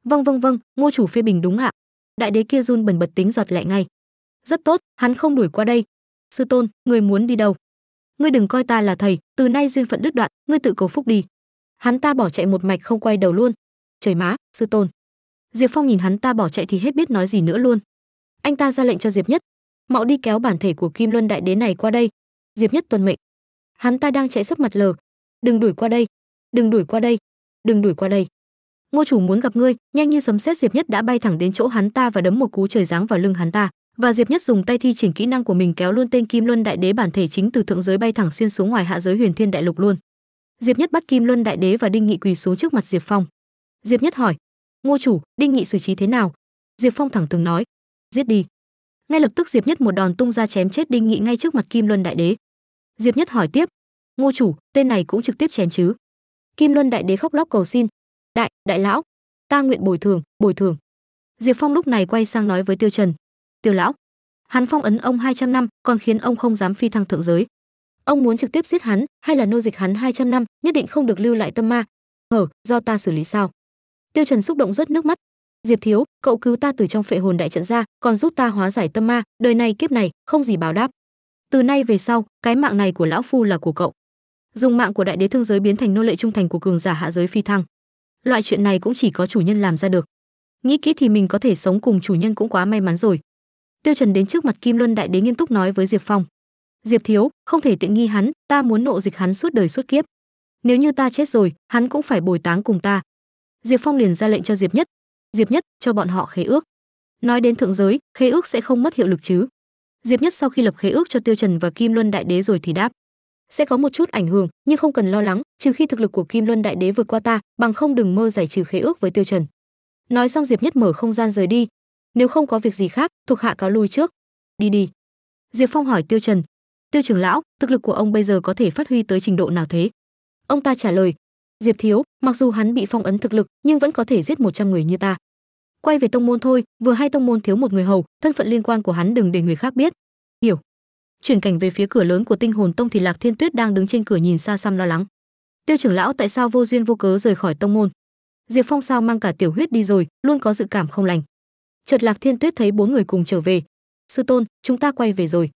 vâng vâng vâng ngô chủ phê bình đúng ạ đại đế kia run bần bật tính giọt lại ngay rất tốt hắn không đuổi qua đây sư tôn người muốn đi đâu ngươi đừng coi ta là thầy từ nay duyên phận đứt đoạn ngươi tự cầu phúc đi hắn ta bỏ chạy một mạch không quay đầu luôn trời má sư tôn diệp phong nhìn hắn ta bỏ chạy thì hết biết nói gì nữa luôn anh ta ra lệnh cho diệp nhất mạo đi kéo bản thể của kim luân đại đế này qua đây diệp nhất tuân mệnh hắn ta đang chạy sấp mặt lờ đừng đuổi qua đây đừng đuổi qua đây đừng đuổi qua đây ngô chủ muốn gặp ngươi nhanh như sấm sét diệp nhất đã bay thẳng đến chỗ hắn ta và đấm một cú trời giáng vào lưng hắn ta và diệp nhất dùng tay thi triển kỹ năng của mình kéo luôn tên kim luân đại đế bản thể chính từ thượng giới bay thẳng xuyên xuống ngoài hạ giới huyền thiên đại lục luôn diệp nhất bắt kim luân đại đế và đinh nghị quỳ xuống trước mặt diệp phong diệp nhất hỏi ngô chủ đinh nghị xử trí thế nào diệp phong thẳng thừng nói giết đi ngay lập tức diệp nhất một đòn tung ra chém chết đinh nghị ngay trước mặt kim luân đại đế diệp nhất hỏi tiếp ngô chủ tên này cũng trực tiếp chém chứ Kim Luân đại đế khóc lóc cầu xin, "Đại, đại lão, ta nguyện bồi thường, bồi thường." Diệp Phong lúc này quay sang nói với Tiêu Trần, "Tiêu lão, hắn phong ấn ông 200 năm, còn khiến ông không dám phi thăng thượng giới. Ông muốn trực tiếp giết hắn, hay là nô dịch hắn 200 năm, nhất định không được lưu lại tâm ma. Hở, do ta xử lý sao?" Tiêu Trần xúc động rớt nước mắt. "Diệp thiếu, cậu cứu ta từ trong phệ hồn đại trận ra, còn giúp ta hóa giải tâm ma, đời này kiếp này, không gì báo đáp. Từ nay về sau, cái mạng này của lão phu là của cậu." dùng mạng của đại đế thương giới biến thành nô lệ trung thành của cường giả hạ giới phi thăng loại chuyện này cũng chỉ có chủ nhân làm ra được nghĩ kỹ thì mình có thể sống cùng chủ nhân cũng quá may mắn rồi tiêu trần đến trước mặt kim luân đại đế nghiêm túc nói với diệp phong diệp thiếu không thể tiện nghi hắn ta muốn nộ dịch hắn suốt đời suốt kiếp nếu như ta chết rồi hắn cũng phải bồi táng cùng ta diệp phong liền ra lệnh cho diệp nhất diệp nhất cho bọn họ khế ước nói đến thượng giới khế ước sẽ không mất hiệu lực chứ diệp nhất sau khi lập khế ước cho tiêu trần và kim luân đại đế rồi thì đáp sẽ có một chút ảnh hưởng nhưng không cần lo lắng trừ khi thực lực của kim luân đại đế vượt qua ta bằng không đừng mơ giải trừ khế ước với tiêu trần nói xong diệp nhất mở không gian rời đi nếu không có việc gì khác thuộc hạ cáo lui trước đi đi diệp phong hỏi tiêu trần tiêu trưởng lão thực lực của ông bây giờ có thể phát huy tới trình độ nào thế ông ta trả lời diệp thiếu mặc dù hắn bị phong ấn thực lực nhưng vẫn có thể giết 100 người như ta quay về tông môn thôi vừa hai tông môn thiếu một người hầu thân phận liên quan của hắn đừng để người khác biết hiểu chuyển cảnh về phía cửa lớn của tinh hồn tông thì lạc thiên tuyết đang đứng trên cửa nhìn xa xăm lo lắng tiêu trưởng lão tại sao vô duyên vô cớ rời khỏi tông môn diệp phong sao mang cả tiểu huyết đi rồi luôn có dự cảm không lành chợt lạc thiên tuyết thấy bốn người cùng trở về sư tôn chúng ta quay về rồi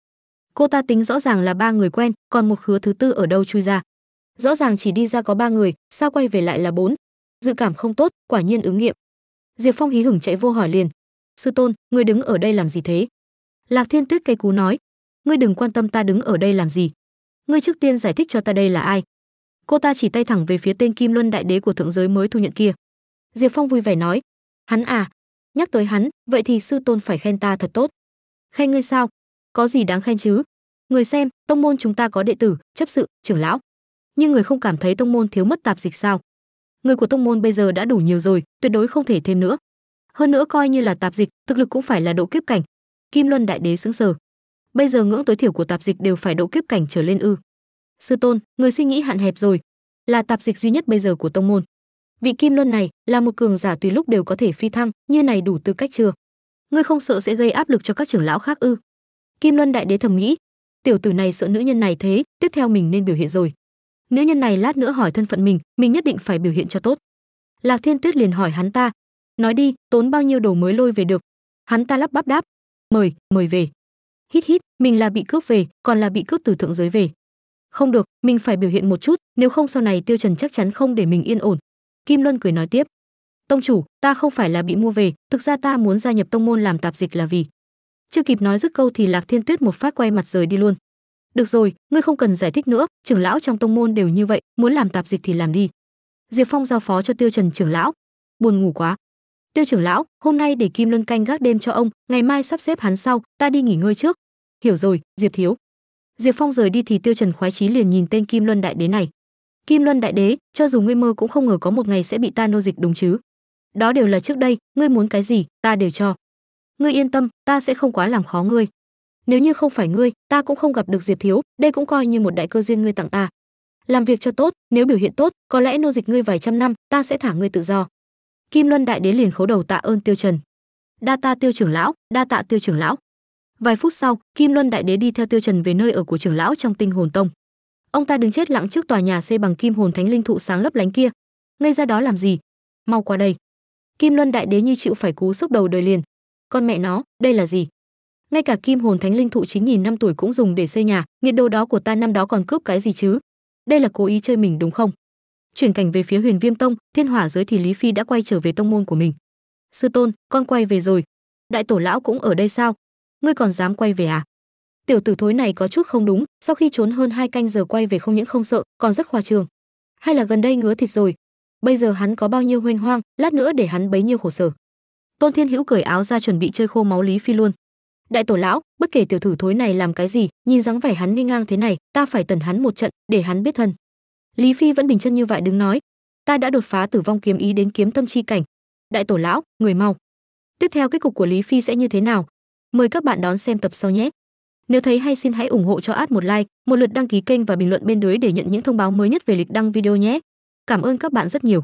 cô ta tính rõ ràng là ba người quen còn một khứa thứ tư ở đâu chui ra rõ ràng chỉ đi ra có ba người sao quay về lại là bốn dự cảm không tốt quả nhiên ứng nghiệm diệp phong hí hửng chạy vô hỏi liền sư tôn người đứng ở đây làm gì thế lạc thiên tuyết cây cú nói ngươi đừng quan tâm ta đứng ở đây làm gì ngươi trước tiên giải thích cho ta đây là ai cô ta chỉ tay thẳng về phía tên kim luân đại đế của thượng giới mới thu nhận kia diệp phong vui vẻ nói hắn à nhắc tới hắn vậy thì sư tôn phải khen ta thật tốt khen ngươi sao có gì đáng khen chứ người xem tông môn chúng ta có đệ tử chấp sự trưởng lão nhưng người không cảm thấy tông môn thiếu mất tạp dịch sao người của tông môn bây giờ đã đủ nhiều rồi tuyệt đối không thể thêm nữa hơn nữa coi như là tạp dịch thực lực cũng phải là độ kiếp cảnh kim luân đại đế sững sờ bây giờ ngưỡng tối thiểu của tạp dịch đều phải độ kiếp cảnh trở lên ư sư tôn người suy nghĩ hạn hẹp rồi là tạp dịch duy nhất bây giờ của tông môn vị kim luân này là một cường giả tùy lúc đều có thể phi thăng như này đủ tư cách chưa ngươi không sợ sẽ gây áp lực cho các trưởng lão khác ư kim luân đại đế thầm nghĩ tiểu tử này sợ nữ nhân này thế tiếp theo mình nên biểu hiện rồi nữ nhân này lát nữa hỏi thân phận mình mình nhất định phải biểu hiện cho tốt lạc thiên tuyết liền hỏi hắn ta nói đi tốn bao nhiêu đồ mới lôi về được hắn ta lắp bắp đáp mời mời về hít hít mình là bị cướp về còn là bị cướp từ thượng giới về không được mình phải biểu hiện một chút nếu không sau này tiêu trần chắc chắn không để mình yên ổn kim luân cười nói tiếp tông chủ ta không phải là bị mua về thực ra ta muốn gia nhập tông môn làm tạp dịch là vì chưa kịp nói dứt câu thì lạc thiên tuyết một phát quay mặt rời đi luôn được rồi ngươi không cần giải thích nữa trưởng lão trong tông môn đều như vậy muốn làm tạp dịch thì làm đi diệp phong giao phó cho tiêu trần trưởng lão buồn ngủ quá tiêu trưởng lão hôm nay để kim luân canh gác đêm cho ông ngày mai sắp xếp hắn sau ta đi nghỉ ngơi trước hiểu rồi diệp thiếu diệp phong rời đi thì tiêu trần khoái chí liền nhìn tên kim luân đại đế này kim luân đại đế cho dù ngươi mơ cũng không ngờ có một ngày sẽ bị ta nô dịch đúng chứ đó đều là trước đây ngươi muốn cái gì ta đều cho ngươi yên tâm ta sẽ không quá làm khó ngươi nếu như không phải ngươi ta cũng không gặp được diệp thiếu đây cũng coi như một đại cơ duyên ngươi tặng ta làm việc cho tốt nếu biểu hiện tốt có lẽ nô dịch ngươi vài trăm năm ta sẽ thả ngươi tự do kim luân đại đế liền khấu đầu tạ ơn tiêu trần đa ta tiêu trưởng lão đa tạ tiêu trưởng lão vài phút sau kim luân đại đế đi theo tiêu trần về nơi ở của trưởng lão trong tinh hồn tông ông ta đứng chết lặng trước tòa nhà xây bằng kim hồn thánh linh thụ sáng lấp lánh kia ngây ra đó làm gì mau qua đây kim luân đại đế như chịu phải cú sốc đầu đời liền con mẹ nó đây là gì ngay cả kim hồn thánh linh thụ chín nghìn năm tuổi cũng dùng để xây nhà nghiệt đồ đó của ta năm đó còn cướp cái gì chứ đây là cố ý chơi mình đúng không chuyển cảnh về phía huyền viêm tông thiên hỏa giới thì lý phi đã quay trở về tông môn của mình sư tôn con quay về rồi đại tổ lão cũng ở đây sao ngươi còn dám quay về à tiểu tử thối này có chút không đúng sau khi trốn hơn hai canh giờ quay về không những không sợ còn rất khoa trương. hay là gần đây ngứa thịt rồi bây giờ hắn có bao nhiêu huênh hoang lát nữa để hắn bấy nhiêu khổ sở tôn thiên hữu cởi áo ra chuẩn bị chơi khô máu lý phi luôn đại tổ lão bất kể tiểu tử thối này làm cái gì nhìn dáng vẻ hắn nghi ngang thế này ta phải tần hắn một trận để hắn biết thân lý phi vẫn bình chân như vậy đứng nói ta đã đột phá tử vong kiếm ý đến kiếm tâm chi cảnh đại tổ lão người mau tiếp theo kết cục của lý phi sẽ như thế nào Mời các bạn đón xem tập sau nhé. Nếu thấy hay xin hãy ủng hộ cho ad một like, một lượt đăng ký kênh và bình luận bên dưới để nhận những thông báo mới nhất về lịch đăng video nhé. Cảm ơn các bạn rất nhiều.